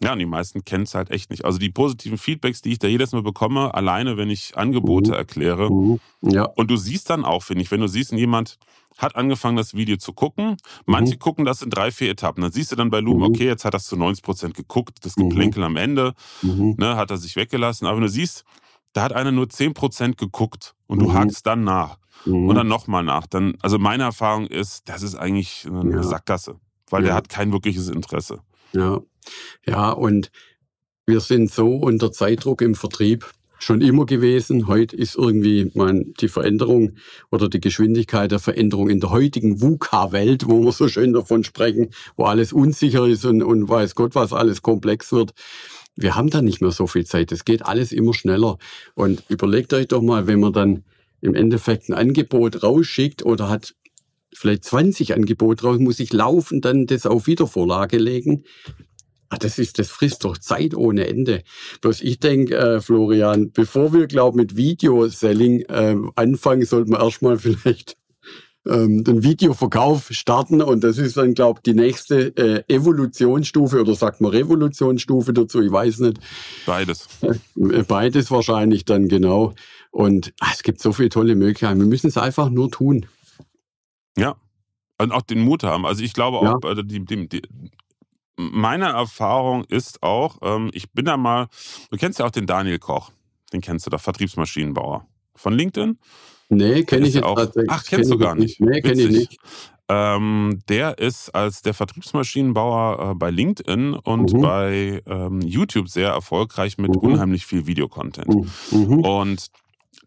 Ja, und die meisten kennen es halt echt nicht. Also die positiven Feedbacks, die ich da jedes Mal bekomme, alleine wenn ich Angebote mhm. erkläre. Mhm. Ja. Und du siehst dann auch, finde ich, wenn du siehst, jemand hat angefangen, das Video zu gucken. Manche mhm. gucken das in drei, vier Etappen. Dann siehst du dann bei Lumen, mhm. okay, jetzt hat das zu 90 Prozent geguckt, das mhm. Geplinkel am Ende, mhm. ne, hat er sich weggelassen. Aber wenn du siehst, da hat einer nur 10 Prozent geguckt und du hakst dann nach und dann nochmal nach. Dann, also meine Erfahrung ist, das ist eigentlich eine ja. Sackgasse, weil ja. der hat kein wirkliches Interesse. Ja, ja und wir sind so unter Zeitdruck im Vertrieb schon immer gewesen. Heute ist irgendwie man, die Veränderung oder die Geschwindigkeit der Veränderung in der heutigen VUCA-Welt, wo wir so schön davon sprechen, wo alles unsicher ist und, und weiß Gott, was alles komplex wird. Wir haben da nicht mehr so viel Zeit. Es geht alles immer schneller. Und überlegt euch doch mal, wenn man dann im Endeffekt ein Angebot rausschickt oder hat vielleicht 20 Angebote raus, muss ich laufen, dann das auf Wiedervorlage legen. Ach, das ist, das frisst doch Zeit ohne Ende. Bloß ich denke, äh, Florian, bevor wir, glaube mit Videoselling äh, anfangen, sollten wir erstmal vielleicht ähm, den Videoverkauf starten. Und das ist dann, glaube die nächste äh, Evolutionsstufe oder sagt man Revolutionsstufe dazu, ich weiß nicht. Beides. Äh, beides wahrscheinlich dann, genau. Und ach, es gibt so viele tolle Möglichkeiten. Wir müssen es einfach nur tun. Ja. Und auch den Mut haben. Also ich glaube auch, ja. Also, die, die, die, meine Erfahrung ist auch, ähm, ich bin da mal, du kennst ja auch den Daniel Koch, den kennst du da, Vertriebsmaschinenbauer. Von LinkedIn? Nee, kenne ich jetzt auch. Tatsächlich. Ach, kennst kenn du gar nicht. nicht. Nee, kenne ich nicht. Ähm, der ist als der Vertriebsmaschinenbauer äh, bei LinkedIn und mhm. bei ähm, YouTube sehr erfolgreich mit mhm. unheimlich viel Videocontent. Mhm. mhm. Und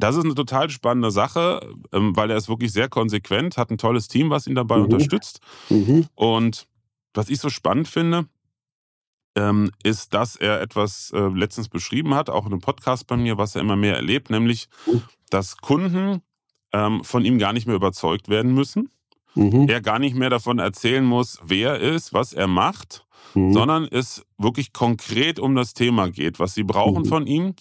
das ist eine total spannende Sache, ähm, weil er ist wirklich sehr konsequent, hat ein tolles Team, was ihn dabei mhm. unterstützt. Mhm. Und was ich so spannend finde, ähm, ist, dass er etwas äh, letztens beschrieben hat, auch in einem Podcast bei mir, was er immer mehr erlebt, nämlich, mhm. dass Kunden ähm, von ihm gar nicht mehr überzeugt werden müssen. Mhm. Er gar nicht mehr davon erzählen muss, wer er ist, was er macht, mhm. sondern es wirklich konkret um das Thema geht, was sie brauchen mhm. von ihm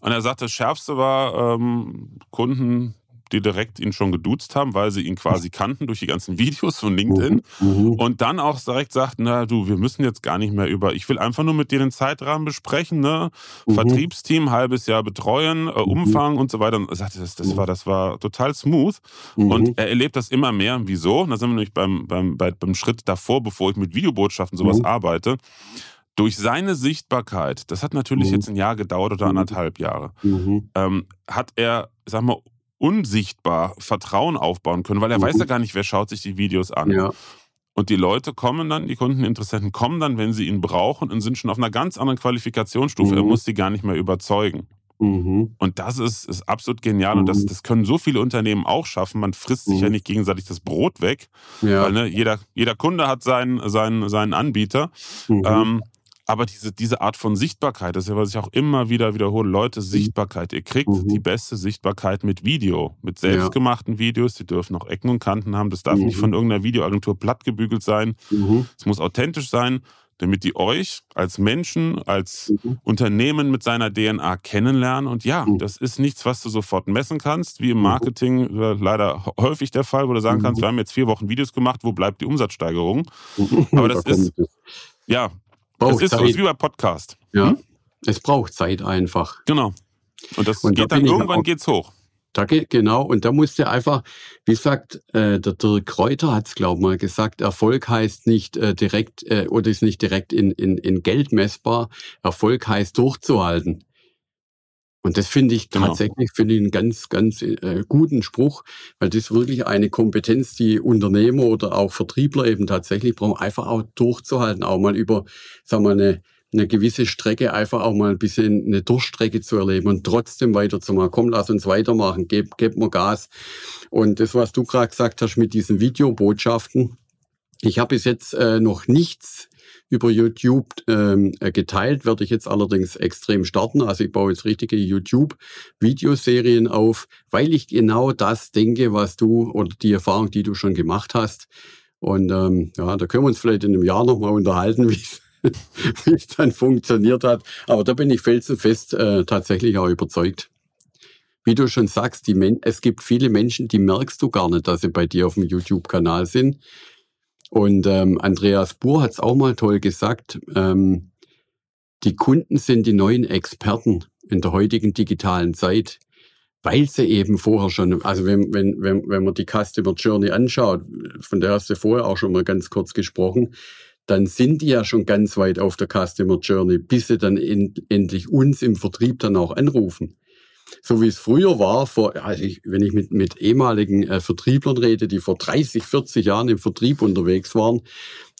und er sagt, das Schärfste war ähm, Kunden, die direkt ihn schon geduzt haben, weil sie ihn quasi kannten durch die ganzen Videos von LinkedIn. Mhm, mhm. Und dann auch direkt sagten, na du, wir müssen jetzt gar nicht mehr über, ich will einfach nur mit dir den Zeitrahmen besprechen, ne? Mhm. Vertriebsteam, halbes Jahr betreuen, äh, mhm. Umfang mhm. und so weiter. Und sagte, das, das, mhm. war, das war total smooth. Und er erlebt das immer mehr. Wieso? Und da sind wir nämlich beim, beim, beim Schritt davor, bevor ich mit Videobotschaften sowas arbeite durch seine Sichtbarkeit, das hat natürlich mhm. jetzt ein Jahr gedauert oder mhm. anderthalb Jahre, mhm. ähm, hat er, sag mal, unsichtbar Vertrauen aufbauen können, weil er mhm. weiß ja gar nicht, wer schaut sich die Videos an. Ja. Und die Leute kommen dann, die Kundeninteressenten kommen dann, wenn sie ihn brauchen und sind schon auf einer ganz anderen Qualifikationsstufe. Er mhm. muss sie gar nicht mehr überzeugen. Mhm. Und das ist, ist absolut genial. Und das, das können so viele Unternehmen auch schaffen. Man frisst sich ja nicht gegenseitig das Brot weg. Ja. Weil ne, jeder, jeder Kunde hat seinen, seinen, seinen Anbieter. Ähm, aber diese, diese Art von Sichtbarkeit, das ist ja, was ich auch immer wieder wiederhole, Leute, mhm. Sichtbarkeit. Ihr kriegt mhm. die beste Sichtbarkeit mit Video, mit selbstgemachten ja. Videos. Die dürfen auch Ecken und Kanten haben. Das darf mhm. nicht von irgendeiner Videoagentur plattgebügelt sein. Mhm. Es muss authentisch sein, damit die euch als Menschen, als mhm. Unternehmen mit seiner DNA kennenlernen. Und ja, mhm. das ist nichts, was du sofort messen kannst, wie im Marketing äh, leider häufig der Fall, wo du sagen kannst, wir haben jetzt vier Wochen Videos gemacht, wo bleibt die Umsatzsteigerung? Aber das da ist... Ja, Oh, es ist so wie bei Podcast. Ja, hm? es braucht Zeit einfach. Genau. Und das und geht da dann irgendwann auch, geht's hoch. Da geht, genau, und da musst du einfach, wie sagt äh, der Dirk Kräuter hat es, glaube ich, mal gesagt, Erfolg heißt nicht äh, direkt äh, oder ist nicht direkt in, in, in Geld messbar. Erfolg heißt durchzuhalten. Und das finde ich genau. tatsächlich, finde ich einen ganz, ganz äh, guten Spruch, weil das ist wirklich eine Kompetenz, die Unternehmer oder auch Vertriebler eben tatsächlich brauchen, einfach auch durchzuhalten, auch mal über, sagen wir mal, eine, eine gewisse Strecke einfach auch mal ein bisschen eine Durchstrecke zu erleben und trotzdem weiterzumachen. Komm, lass uns weitermachen, gib, gib mir Gas. Und das, was du gerade gesagt hast mit diesen Videobotschaften, ich habe bis jetzt äh, noch nichts über YouTube ähm, äh, geteilt, werde ich jetzt allerdings extrem starten. Also ich baue jetzt richtige YouTube-Videoserien auf, weil ich genau das denke, was du oder die Erfahrung, die du schon gemacht hast. Und ähm, ja, da können wir uns vielleicht in einem Jahr nochmal unterhalten, wie es dann funktioniert hat. Aber da bin ich felsenfest äh, tatsächlich auch überzeugt wie du schon sagst, es gibt viele Menschen, die merkst du gar nicht, dass sie bei dir auf dem YouTube-Kanal sind. Und ähm, Andreas Buhr hat es auch mal toll gesagt, ähm, die Kunden sind die neuen Experten in der heutigen digitalen Zeit, weil sie eben vorher schon, also wenn, wenn, wenn, wenn man die Customer Journey anschaut, von der hast du vorher auch schon mal ganz kurz gesprochen, dann sind die ja schon ganz weit auf der Customer Journey, bis sie dann end, endlich uns im Vertrieb dann auch anrufen so wie es früher war, vor, also ich, wenn ich mit, mit ehemaligen äh, Vertrieblern rede, die vor 30, 40 Jahren im Vertrieb unterwegs waren,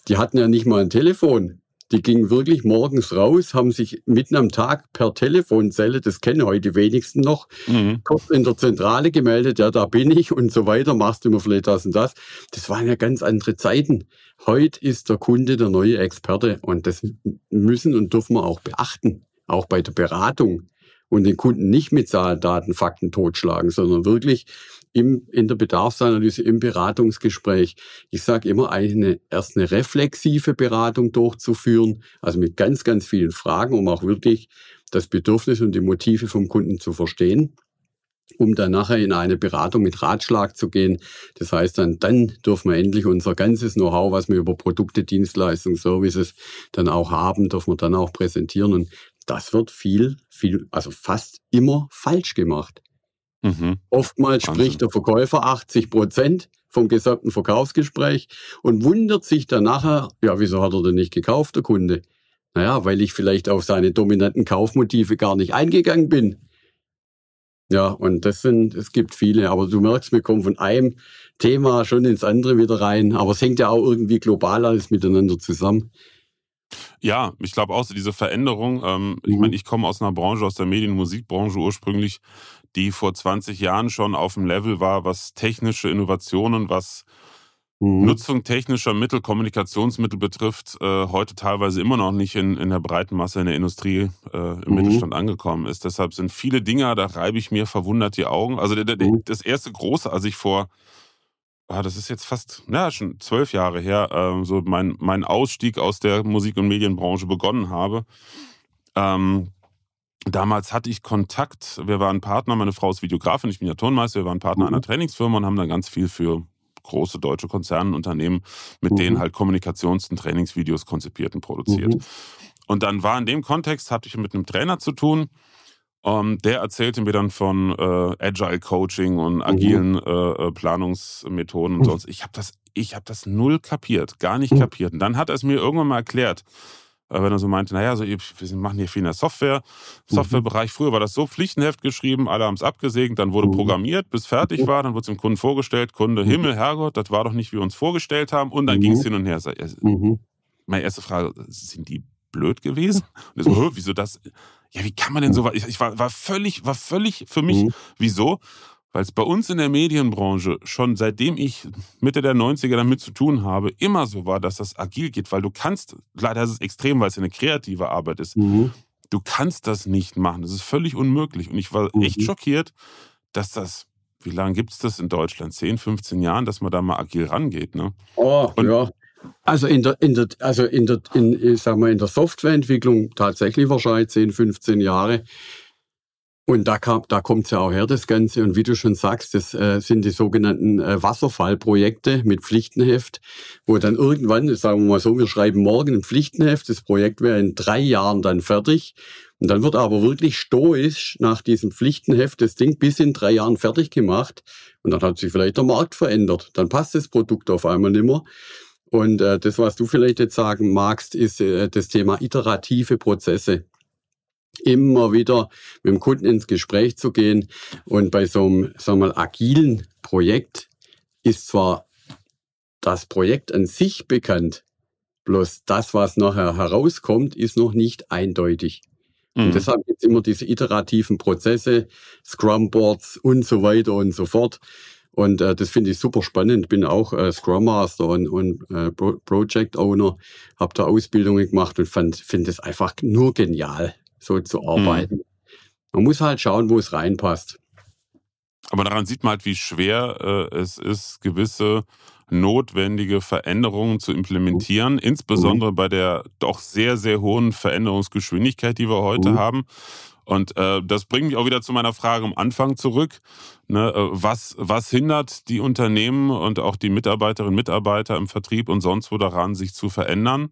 die hatten ja nicht mal ein Telefon. Die gingen wirklich morgens raus, haben sich mitten am Tag per Telefonzelle, das kennen heute die wenigsten noch, mhm. kurz in der Zentrale gemeldet, ja, da bin ich und so weiter, machst du mir vielleicht das und das. Das waren ja ganz andere Zeiten. Heute ist der Kunde der neue Experte und das müssen und dürfen wir auch beachten, auch bei der Beratung und den Kunden nicht mit Zahlen, Daten, Fakten totschlagen, sondern wirklich im, in der Bedarfsanalyse, im Beratungsgespräch. Ich sage immer, eine, erst eine reflexive Beratung durchzuführen, also mit ganz, ganz vielen Fragen, um auch wirklich das Bedürfnis und die Motive vom Kunden zu verstehen um dann nachher in eine Beratung mit Ratschlag zu gehen. Das heißt, dann, dann dürfen wir endlich unser ganzes Know-how, was wir über Produkte, Dienstleistungen, Services dann auch haben, dürfen wir dann auch präsentieren. Und das wird viel, viel, also fast immer falsch gemacht. Mhm. Oftmals Wahnsinn. spricht der Verkäufer 80 Prozent vom gesamten Verkaufsgespräch und wundert sich dann nachher, ja, wieso hat er denn nicht gekauft, der Kunde? Naja, weil ich vielleicht auf seine dominanten Kaufmotive gar nicht eingegangen bin. Ja, und das sind, es gibt viele, aber du merkst, wir kommen von einem Thema schon ins andere wieder rein, aber es hängt ja auch irgendwie global alles miteinander zusammen. Ja, ich glaube auch so diese Veränderung. Ähm, mhm. Ich meine, ich komme aus einer Branche, aus der Medien- und Musikbranche ursprünglich, die vor 20 Jahren schon auf dem Level war, was technische Innovationen, was mhm. Nutzung technischer Mittel, Kommunikationsmittel betrifft, äh, heute teilweise immer noch nicht in, in der breiten Masse in der Industrie äh, im mhm. Mittelstand angekommen ist. Deshalb sind viele Dinge, da reibe ich mir verwundert die Augen. Also der, der, mhm. das erste große, als ich vor ah, das ist jetzt fast, na, schon zwölf Jahre her, äh, so mein, mein Ausstieg aus der Musik- und Medienbranche begonnen habe. Ähm, damals hatte ich Kontakt, wir waren Partner, meine Frau ist Videografin, ich bin ja Tonmeister, wir waren Partner mhm. einer Trainingsfirma und haben dann ganz viel für große deutsche Konzerne Unternehmen, mit mhm. denen halt Kommunikations- und Trainingsvideos konzipiert und produziert. Mhm. Und dann war in dem Kontext, hatte ich mit einem Trainer zu tun, um, ähm, der erzählte mir dann von äh, Agile Coaching und mhm. agilen äh, äh, Planungsmethoden und mhm. sonst. Ich habe das, ich habe das null kapiert, gar nicht mhm. kapiert. Und dann hat er es mir irgendwann mal erklärt, äh, wenn er so meinte, naja, so, wir machen hier viel in der Software, Softwarebereich. Früher war das so Pflichtenheft geschrieben, alle haben es abgesägt, dann wurde programmiert, bis fertig war, dann wurde es dem Kunden vorgestellt, Kunde, Himmel, Herrgott, das war doch nicht, wie wir uns vorgestellt haben. Und dann ging es hin und her. Äh, meine erste Frage, sind die blöd gewesen? Und so, wieso das? ja, wie kann man denn so hm. was? Ich, ich war, war, völlig, war völlig für mich, mhm. wieso? Weil es bei uns in der Medienbranche schon seitdem ich Mitte der 90er damit zu tun habe, immer so war, dass das agil geht, weil du kannst, leider ist es extrem, weil es eine kreative Arbeit ist. Mhm. Du kannst das nicht machen. Das ist völlig unmöglich. Und ich war mhm. echt schockiert, dass das wie lange gibt es das in Deutschland? 10, 15 Jahren, dass man da mal agil rangeht, ne? Oh, und, ja. Also in der, in der, also in der, in, sag mal, in der Softwareentwicklung tatsächlich wahrscheinlich 10, 15 Jahre. Und da, da kommt es ja auch her, das Ganze. Und wie du schon sagst, das äh, sind die sogenannten äh, Wasserfallprojekte mit Pflichtenheft, wo dann irgendwann, sagen wir mal so, wir schreiben morgen ein Pflichtenheft, das Projekt wäre in drei Jahren dann fertig. Und dann wird aber wirklich stoisch nach diesem Pflichtenheft das Ding bis in drei Jahren fertig gemacht. Und dann hat sich vielleicht der Markt verändert. Dann passt das Produkt auf einmal nicht mehr. Und äh, das, was du vielleicht jetzt sagen magst, ist äh, das Thema iterative Prozesse immer wieder mit dem Kunden ins Gespräch zu gehen. Und bei so einem sagen wir mal, agilen Projekt ist zwar das Projekt an sich bekannt, bloß das, was nachher herauskommt, ist noch nicht eindeutig. Mhm. Und deshalb gibt es immer diese iterativen Prozesse, Scrumboards und so weiter und so fort, und äh, das finde ich super spannend. Bin auch äh, Scrum Master und, und äh, Pro Project Owner, habe da Ausbildungen gemacht und finde es einfach nur genial, so zu mhm. arbeiten. Mhm. Man muss halt schauen, wo es reinpasst. Aber daran sieht man halt, wie schwer äh, es ist, gewisse notwendige Veränderungen zu implementieren, mhm. insbesondere bei der doch sehr, sehr hohen Veränderungsgeschwindigkeit, die wir heute mhm. haben. Und äh, das bringt mich auch wieder zu meiner Frage am Anfang zurück. Ne, äh, was, was hindert die Unternehmen und auch die Mitarbeiterinnen und Mitarbeiter im Vertrieb und sonst wo daran, sich zu verändern?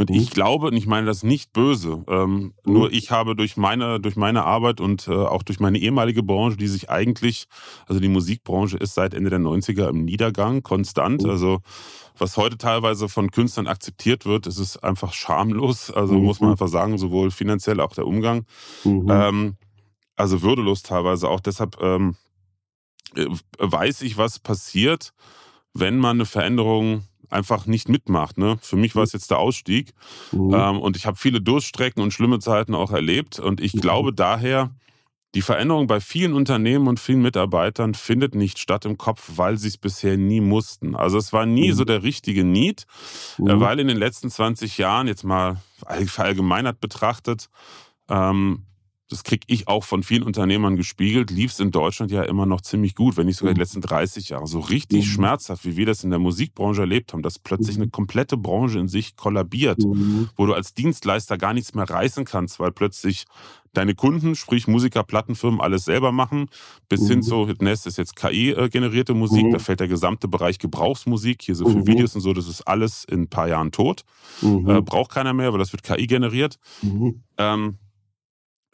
Und ich glaube, und ich meine das nicht böse, ähm, mhm. nur ich habe durch meine, durch meine Arbeit und äh, auch durch meine ehemalige Branche, die sich eigentlich, also die Musikbranche ist seit Ende der 90er im Niedergang konstant. Mhm. Also was heute teilweise von Künstlern akzeptiert wird, ist es einfach schamlos. Also mhm. muss man einfach sagen, sowohl finanziell auch der Umgang. Mhm. Ähm, also würdelos teilweise auch. Deshalb ähm, äh, weiß ich, was passiert, wenn man eine Veränderung einfach nicht mitmacht. Ne? Für mich war es mhm. jetzt der Ausstieg. Mhm. Ähm, und ich habe viele Durststrecken und schlimme Zeiten auch erlebt. Und ich mhm. glaube daher, die Veränderung bei vielen Unternehmen und vielen Mitarbeitern findet nicht statt im Kopf, weil sie es bisher nie mussten. Also es war nie mhm. so der richtige Need, äh, mhm. weil in den letzten 20 Jahren, jetzt mal verallgemeinert betrachtet, ähm, das kriege ich auch von vielen Unternehmern gespiegelt, lief es in Deutschland ja immer noch ziemlich gut, wenn nicht sogar die mhm. letzten 30 Jahre. So richtig mhm. schmerzhaft, wie wir das in der Musikbranche erlebt haben, dass plötzlich mhm. eine komplette Branche in sich kollabiert, mhm. wo du als Dienstleister gar nichts mehr reißen kannst, weil plötzlich deine Kunden, sprich Musiker, Plattenfirmen, alles selber machen, bis mhm. hin zu, Nest ist jetzt KI-generierte äh, Musik, da mhm. fällt der gesamte Bereich Gebrauchsmusik, hier so für Videos und so, das ist alles in ein paar Jahren tot. Äh, braucht keiner mehr, weil das wird KI generiert. Ähm,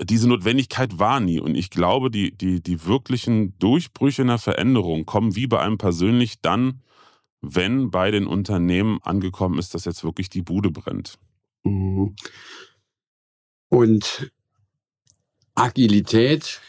diese Notwendigkeit war nie. Und ich glaube, die, die, die wirklichen Durchbrüche in der Veränderung kommen wie bei einem persönlich dann, wenn bei den Unternehmen angekommen ist, dass jetzt wirklich die Bude brennt. Mhm. Und Agilität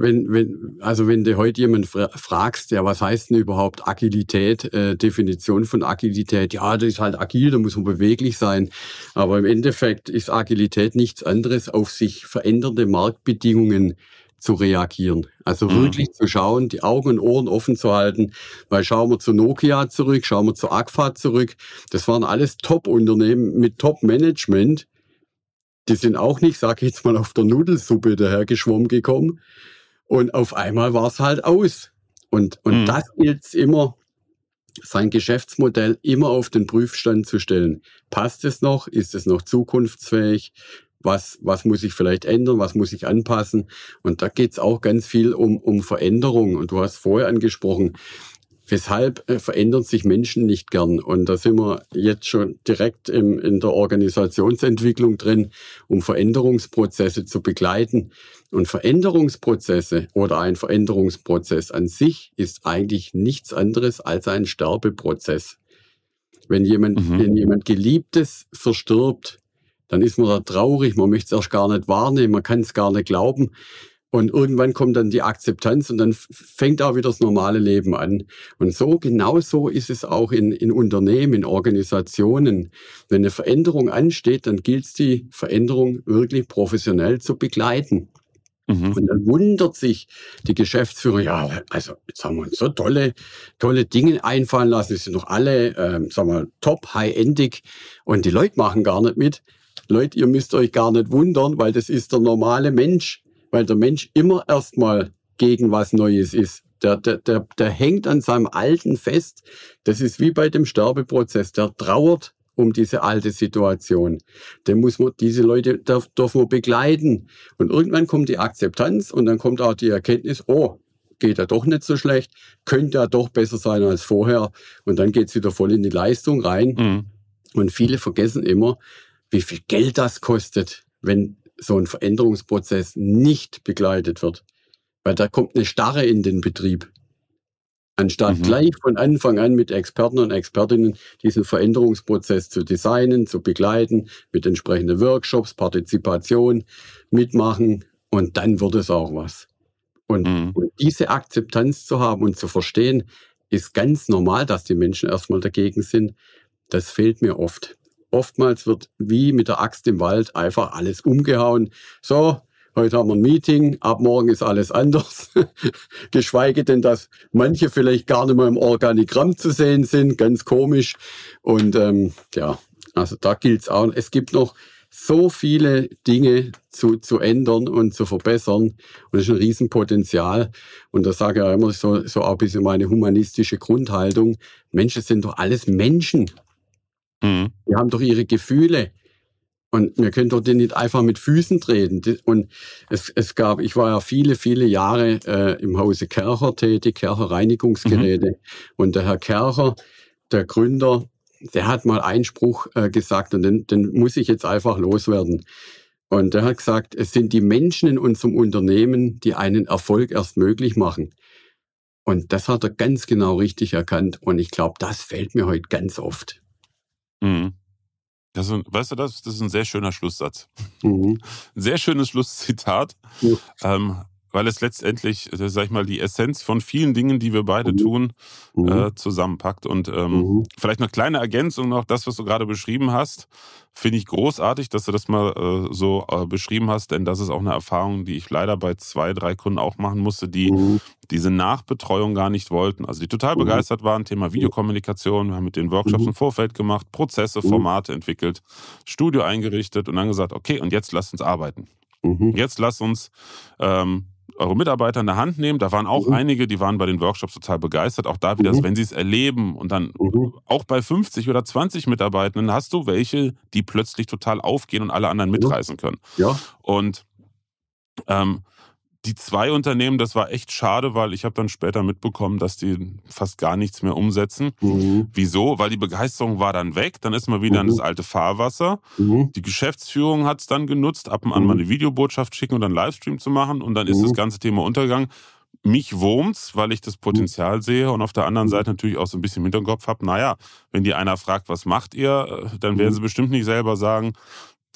wenn, wenn, also wenn du heute jemanden fragst, ja, was heißt denn überhaupt Agilität, äh, Definition von Agilität, ja, das ist halt agil, da muss man beweglich sein. Aber im Endeffekt ist Agilität nichts anderes, auf sich verändernde Marktbedingungen zu reagieren. Also mhm. wirklich zu schauen, die Augen und Ohren offen zu halten, weil schauen wir zu Nokia zurück, schauen wir zu Agfa zurück, das waren alles Top-Unternehmen mit Top-Management. Die sind auch nicht, sage ich jetzt mal, auf der Nudelsuppe dahergeschwommen gekommen, und auf einmal war es halt aus. Und, und mhm. das gilt immer, sein Geschäftsmodell immer auf den Prüfstand zu stellen. Passt es noch? Ist es noch zukunftsfähig? Was, was muss ich vielleicht ändern? Was muss ich anpassen? Und da geht es auch ganz viel um, um Veränderungen. Und du hast vorher angesprochen, Weshalb äh, verändern sich Menschen nicht gern? Und da sind wir jetzt schon direkt im, in der Organisationsentwicklung drin, um Veränderungsprozesse zu begleiten. Und Veränderungsprozesse oder ein Veränderungsprozess an sich ist eigentlich nichts anderes als ein Sterbeprozess. Wenn jemand, mhm. wenn jemand Geliebtes verstirbt, dann ist man da traurig, man möchte es erst gar nicht wahrnehmen, man kann es gar nicht glauben. Und irgendwann kommt dann die Akzeptanz und dann fängt auch wieder das normale Leben an. Und so, genau so ist es auch in, in Unternehmen, in Organisationen. Wenn eine Veränderung ansteht, dann gilt es, die Veränderung wirklich professionell zu begleiten. Mhm. Und dann wundert sich die Geschäftsführer, ja, also jetzt haben wir uns so tolle, tolle Dinge einfallen lassen, die sind doch alle, ähm, sagen wir, top, high-endig und die Leute machen gar nicht mit. Leute, ihr müsst euch gar nicht wundern, weil das ist der normale Mensch weil der Mensch immer erstmal gegen was Neues ist. Der, der, der, der hängt an seinem Alten fest. Das ist wie bei dem Sterbeprozess. Der trauert um diese alte Situation. Dann muss man, diese Leute darf, dürfen wir begleiten. Und irgendwann kommt die Akzeptanz und dann kommt auch die Erkenntnis, oh, geht ja doch nicht so schlecht, könnte ja doch besser sein als vorher. Und dann geht es wieder voll in die Leistung rein. Mhm. Und viele vergessen immer, wie viel Geld das kostet, wenn so ein Veränderungsprozess nicht begleitet wird. Weil da kommt eine Starre in den Betrieb. Anstatt mhm. gleich von Anfang an mit Experten und Expertinnen diesen Veränderungsprozess zu designen, zu begleiten, mit entsprechenden Workshops, Partizipation, mitmachen und dann wird es auch was. Und, mhm. und diese Akzeptanz zu haben und zu verstehen, ist ganz normal, dass die Menschen erstmal dagegen sind. Das fehlt mir oft oftmals wird wie mit der Axt im Wald einfach alles umgehauen. So, heute haben wir ein Meeting, ab morgen ist alles anders. Geschweige denn, dass manche vielleicht gar nicht mehr im Organigramm zu sehen sind, ganz komisch. Und ähm, ja, also da gilt es auch. Es gibt noch so viele Dinge zu, zu ändern und zu verbessern. Und das ist ein Riesenpotenzial. Und das sage ich auch immer so, so auch ein bisschen meine humanistische Grundhaltung. Menschen sind doch alles Menschen. Mhm. Die haben doch ihre Gefühle. Und wir können doch den nicht einfach mit Füßen treten. Und es, es gab, ich war ja viele, viele Jahre äh, im Hause Kercher tätig, Kercher Reinigungsgeräte. Mhm. Und der Herr Kercher, der Gründer, der hat mal Einspruch äh, gesagt und den, den muss ich jetzt einfach loswerden. Und der hat gesagt, es sind die Menschen in unserem Unternehmen, die einen Erfolg erst möglich machen. Und das hat er ganz genau richtig erkannt. Und ich glaube, das fällt mir heute ganz oft. Mhm. Das ein, weißt du, das, das ist ein sehr schöner Schlusssatz. Mhm. Ein sehr schönes Schlusszitat. Mhm. Ähm, weil es letztendlich, äh, sag ich mal, die Essenz von vielen Dingen, die wir beide mhm. tun, äh, mhm. zusammenpackt. Und ähm, mhm. vielleicht eine kleine Ergänzung noch, das, was du gerade beschrieben hast, finde ich großartig, dass du das mal äh, so äh, beschrieben hast, denn das ist auch eine Erfahrung, die ich leider bei zwei, drei Kunden auch machen musste, die mhm. diese Nachbetreuung gar nicht wollten. Also die total mhm. begeistert waren, Thema Videokommunikation, wir haben mit den Workshops mhm. im Vorfeld gemacht, Prozesse, Formate entwickelt, Studio eingerichtet und dann gesagt, okay, und jetzt lass uns arbeiten. Jetzt lass uns ähm, eure Mitarbeiter in der Hand nehmen. Da waren auch mhm. einige, die waren bei den Workshops total begeistert. Auch da wieder, mhm. wenn sie es erleben und dann mhm. auch bei 50 oder 20 Mitarbeitenden hast du welche, die plötzlich total aufgehen und alle anderen mhm. mitreißen können. Ja. Und ähm, die zwei Unternehmen, das war echt schade, weil ich habe dann später mitbekommen, dass die fast gar nichts mehr umsetzen. Mhm. Wieso? Weil die Begeisterung war dann weg, dann ist man wieder mhm. in das alte Fahrwasser. Mhm. Die Geschäftsführung hat es dann genutzt, ab und an mhm. mal eine Videobotschaft schicken und einen Livestream zu machen und dann ist mhm. das ganze Thema untergegangen. Mich wurmt's, weil ich das mhm. Potenzial sehe und auf der anderen Seite natürlich auch so ein bisschen im Hinterkopf habe, naja, wenn die einer fragt, was macht ihr, äh, dann werden sie bestimmt nicht selber sagen,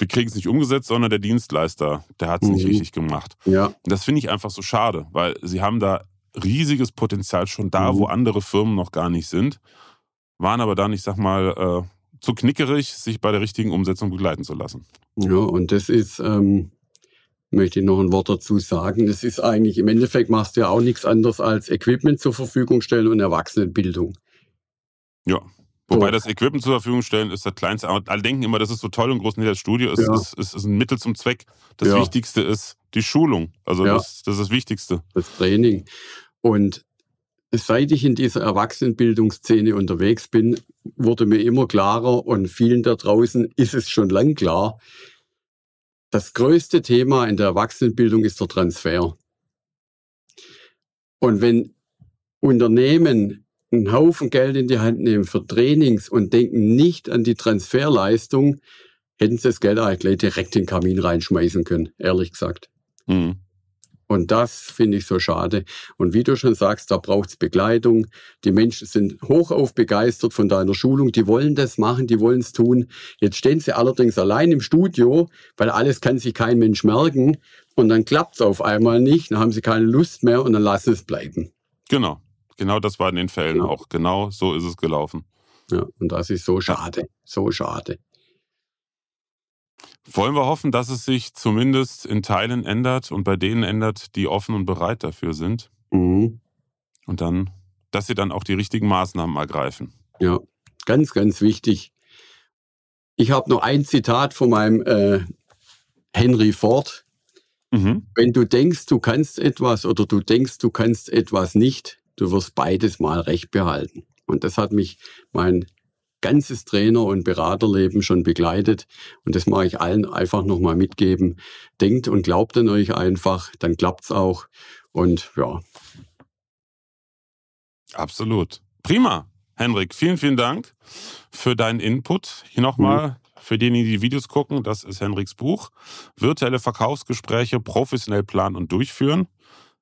wir kriegen es nicht umgesetzt, sondern der Dienstleister, der hat es mhm. nicht richtig gemacht. Ja. das finde ich einfach so schade, weil sie haben da riesiges Potenzial schon da, mhm. wo andere Firmen noch gar nicht sind, waren aber dann, ich sag mal, äh, zu knickerig, sich bei der richtigen Umsetzung begleiten zu lassen. Ja, und das ist, ähm, möchte ich noch ein Wort dazu sagen, das ist eigentlich, im Endeffekt machst du ja auch nichts anderes als Equipment zur Verfügung stellen und Erwachsenenbildung. Ja. Wobei das Equipment zur Verfügung stellen ist das Kleinste. Alle denken immer, das ist so toll und groß. Nee, das Studio ist, ja. ist, ist, ist, ein Mittel zum Zweck. Das ja. Wichtigste ist die Schulung. Also ja. das, das ist das Wichtigste. Das Training. Und seit ich in dieser Erwachsenenbildungsszene unterwegs bin, wurde mir immer klarer und vielen da draußen ist es schon lang klar, das größte Thema in der Erwachsenenbildung ist der Transfer. Und wenn Unternehmen einen Haufen Geld in die Hand nehmen für Trainings und denken nicht an die Transferleistung, hätten sie das Geld eigentlich direkt in den Kamin reinschmeißen können, ehrlich gesagt. Mhm. Und das finde ich so schade. Und wie du schon sagst, da braucht es Begleitung. Die Menschen sind hochauf begeistert von deiner Schulung. Die wollen das machen, die wollen es tun. Jetzt stehen sie allerdings allein im Studio, weil alles kann sich kein Mensch merken. Und dann klappt es auf einmal nicht, dann haben sie keine Lust mehr und dann lassen es bleiben. Genau. Genau das war in den Fällen ja. auch. Genau so ist es gelaufen. Ja, und das ist so schade. So schade. Wollen wir hoffen, dass es sich zumindest in Teilen ändert und bei denen ändert, die offen und bereit dafür sind. Mhm. Und dann, dass sie dann auch die richtigen Maßnahmen ergreifen. Ja, ganz, ganz wichtig. Ich habe noch ein Zitat von meinem äh, Henry Ford. Mhm. Wenn du denkst, du kannst etwas oder du denkst, du kannst etwas nicht, du wirst beides mal recht behalten. Und das hat mich mein ganzes Trainer- und Beraterleben schon begleitet. Und das mache ich allen einfach nochmal mitgeben. Denkt und glaubt an euch einfach, dann klappt es auch. Und ja. Absolut. Prima. Henrik, vielen, vielen Dank für deinen Input. Hier nochmal mhm. für diejenigen, die Videos gucken, das ist Henriks Buch. Virtuelle Verkaufsgespräche professionell planen und durchführen.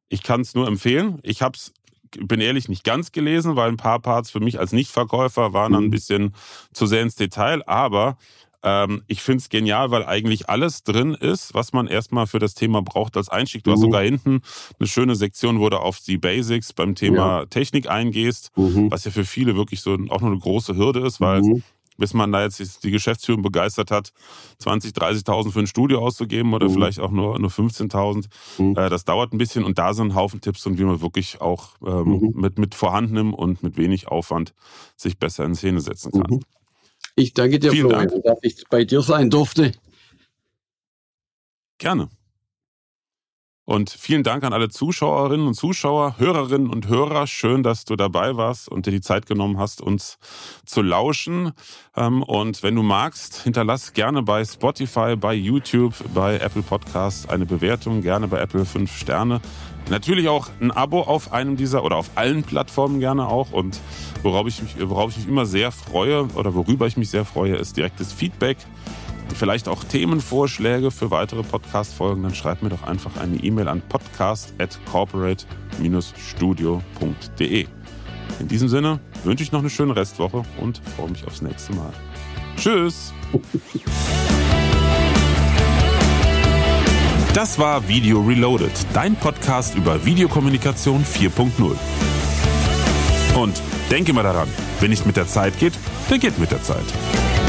Ich kann es nur empfehlen. Ich habe es bin ehrlich, nicht ganz gelesen, weil ein paar Parts für mich als Nichtverkäufer waren dann ein mhm. bisschen zu sehr ins Detail. Aber ähm, ich finde es genial, weil eigentlich alles drin ist, was man erstmal für das Thema braucht als Einstieg. Du mhm. hast sogar hinten eine schöne Sektion, wo du auf die Basics beim Thema ja. Technik eingehst, mhm. was ja für viele wirklich so auch nur eine große Hürde ist, weil mhm bis man da jetzt die Geschäftsführung begeistert hat, 20, 30.000 für ein Studio auszugeben oder mhm. vielleicht auch nur, nur 15.000. Mhm. Äh, das dauert ein bisschen und da sind ein Haufen Tipps und wie man wirklich auch ähm, mhm. mit, mit vorhandenem und mit wenig Aufwand sich besser in Szene setzen kann. Mhm. Ich danke dir, Vielen Florian, Dank. dass ich bei dir sein durfte. Gerne. Und vielen Dank an alle Zuschauerinnen und Zuschauer, Hörerinnen und Hörer. Schön, dass du dabei warst und dir die Zeit genommen hast, uns zu lauschen. Ähm, und wenn du magst, hinterlass gerne bei Spotify, bei YouTube, bei Apple Podcasts eine Bewertung, gerne bei Apple 5 Sterne. Natürlich auch ein Abo auf einem dieser oder auf allen Plattformen gerne auch. Und worauf ich mich, worauf ich mich immer sehr freue oder worüber ich mich sehr freue, ist direktes Feedback vielleicht auch Themenvorschläge für weitere Podcast-Folgen, dann schreibt mir doch einfach eine E-Mail an podcast.corporate-studio.de. In diesem Sinne wünsche ich noch eine schöne Restwoche und freue mich aufs nächste Mal. Tschüss! Das war Video Reloaded, dein Podcast über Videokommunikation 4.0. Und denke mal daran, wenn nicht mit der Zeit geht, dann geht mit der Zeit.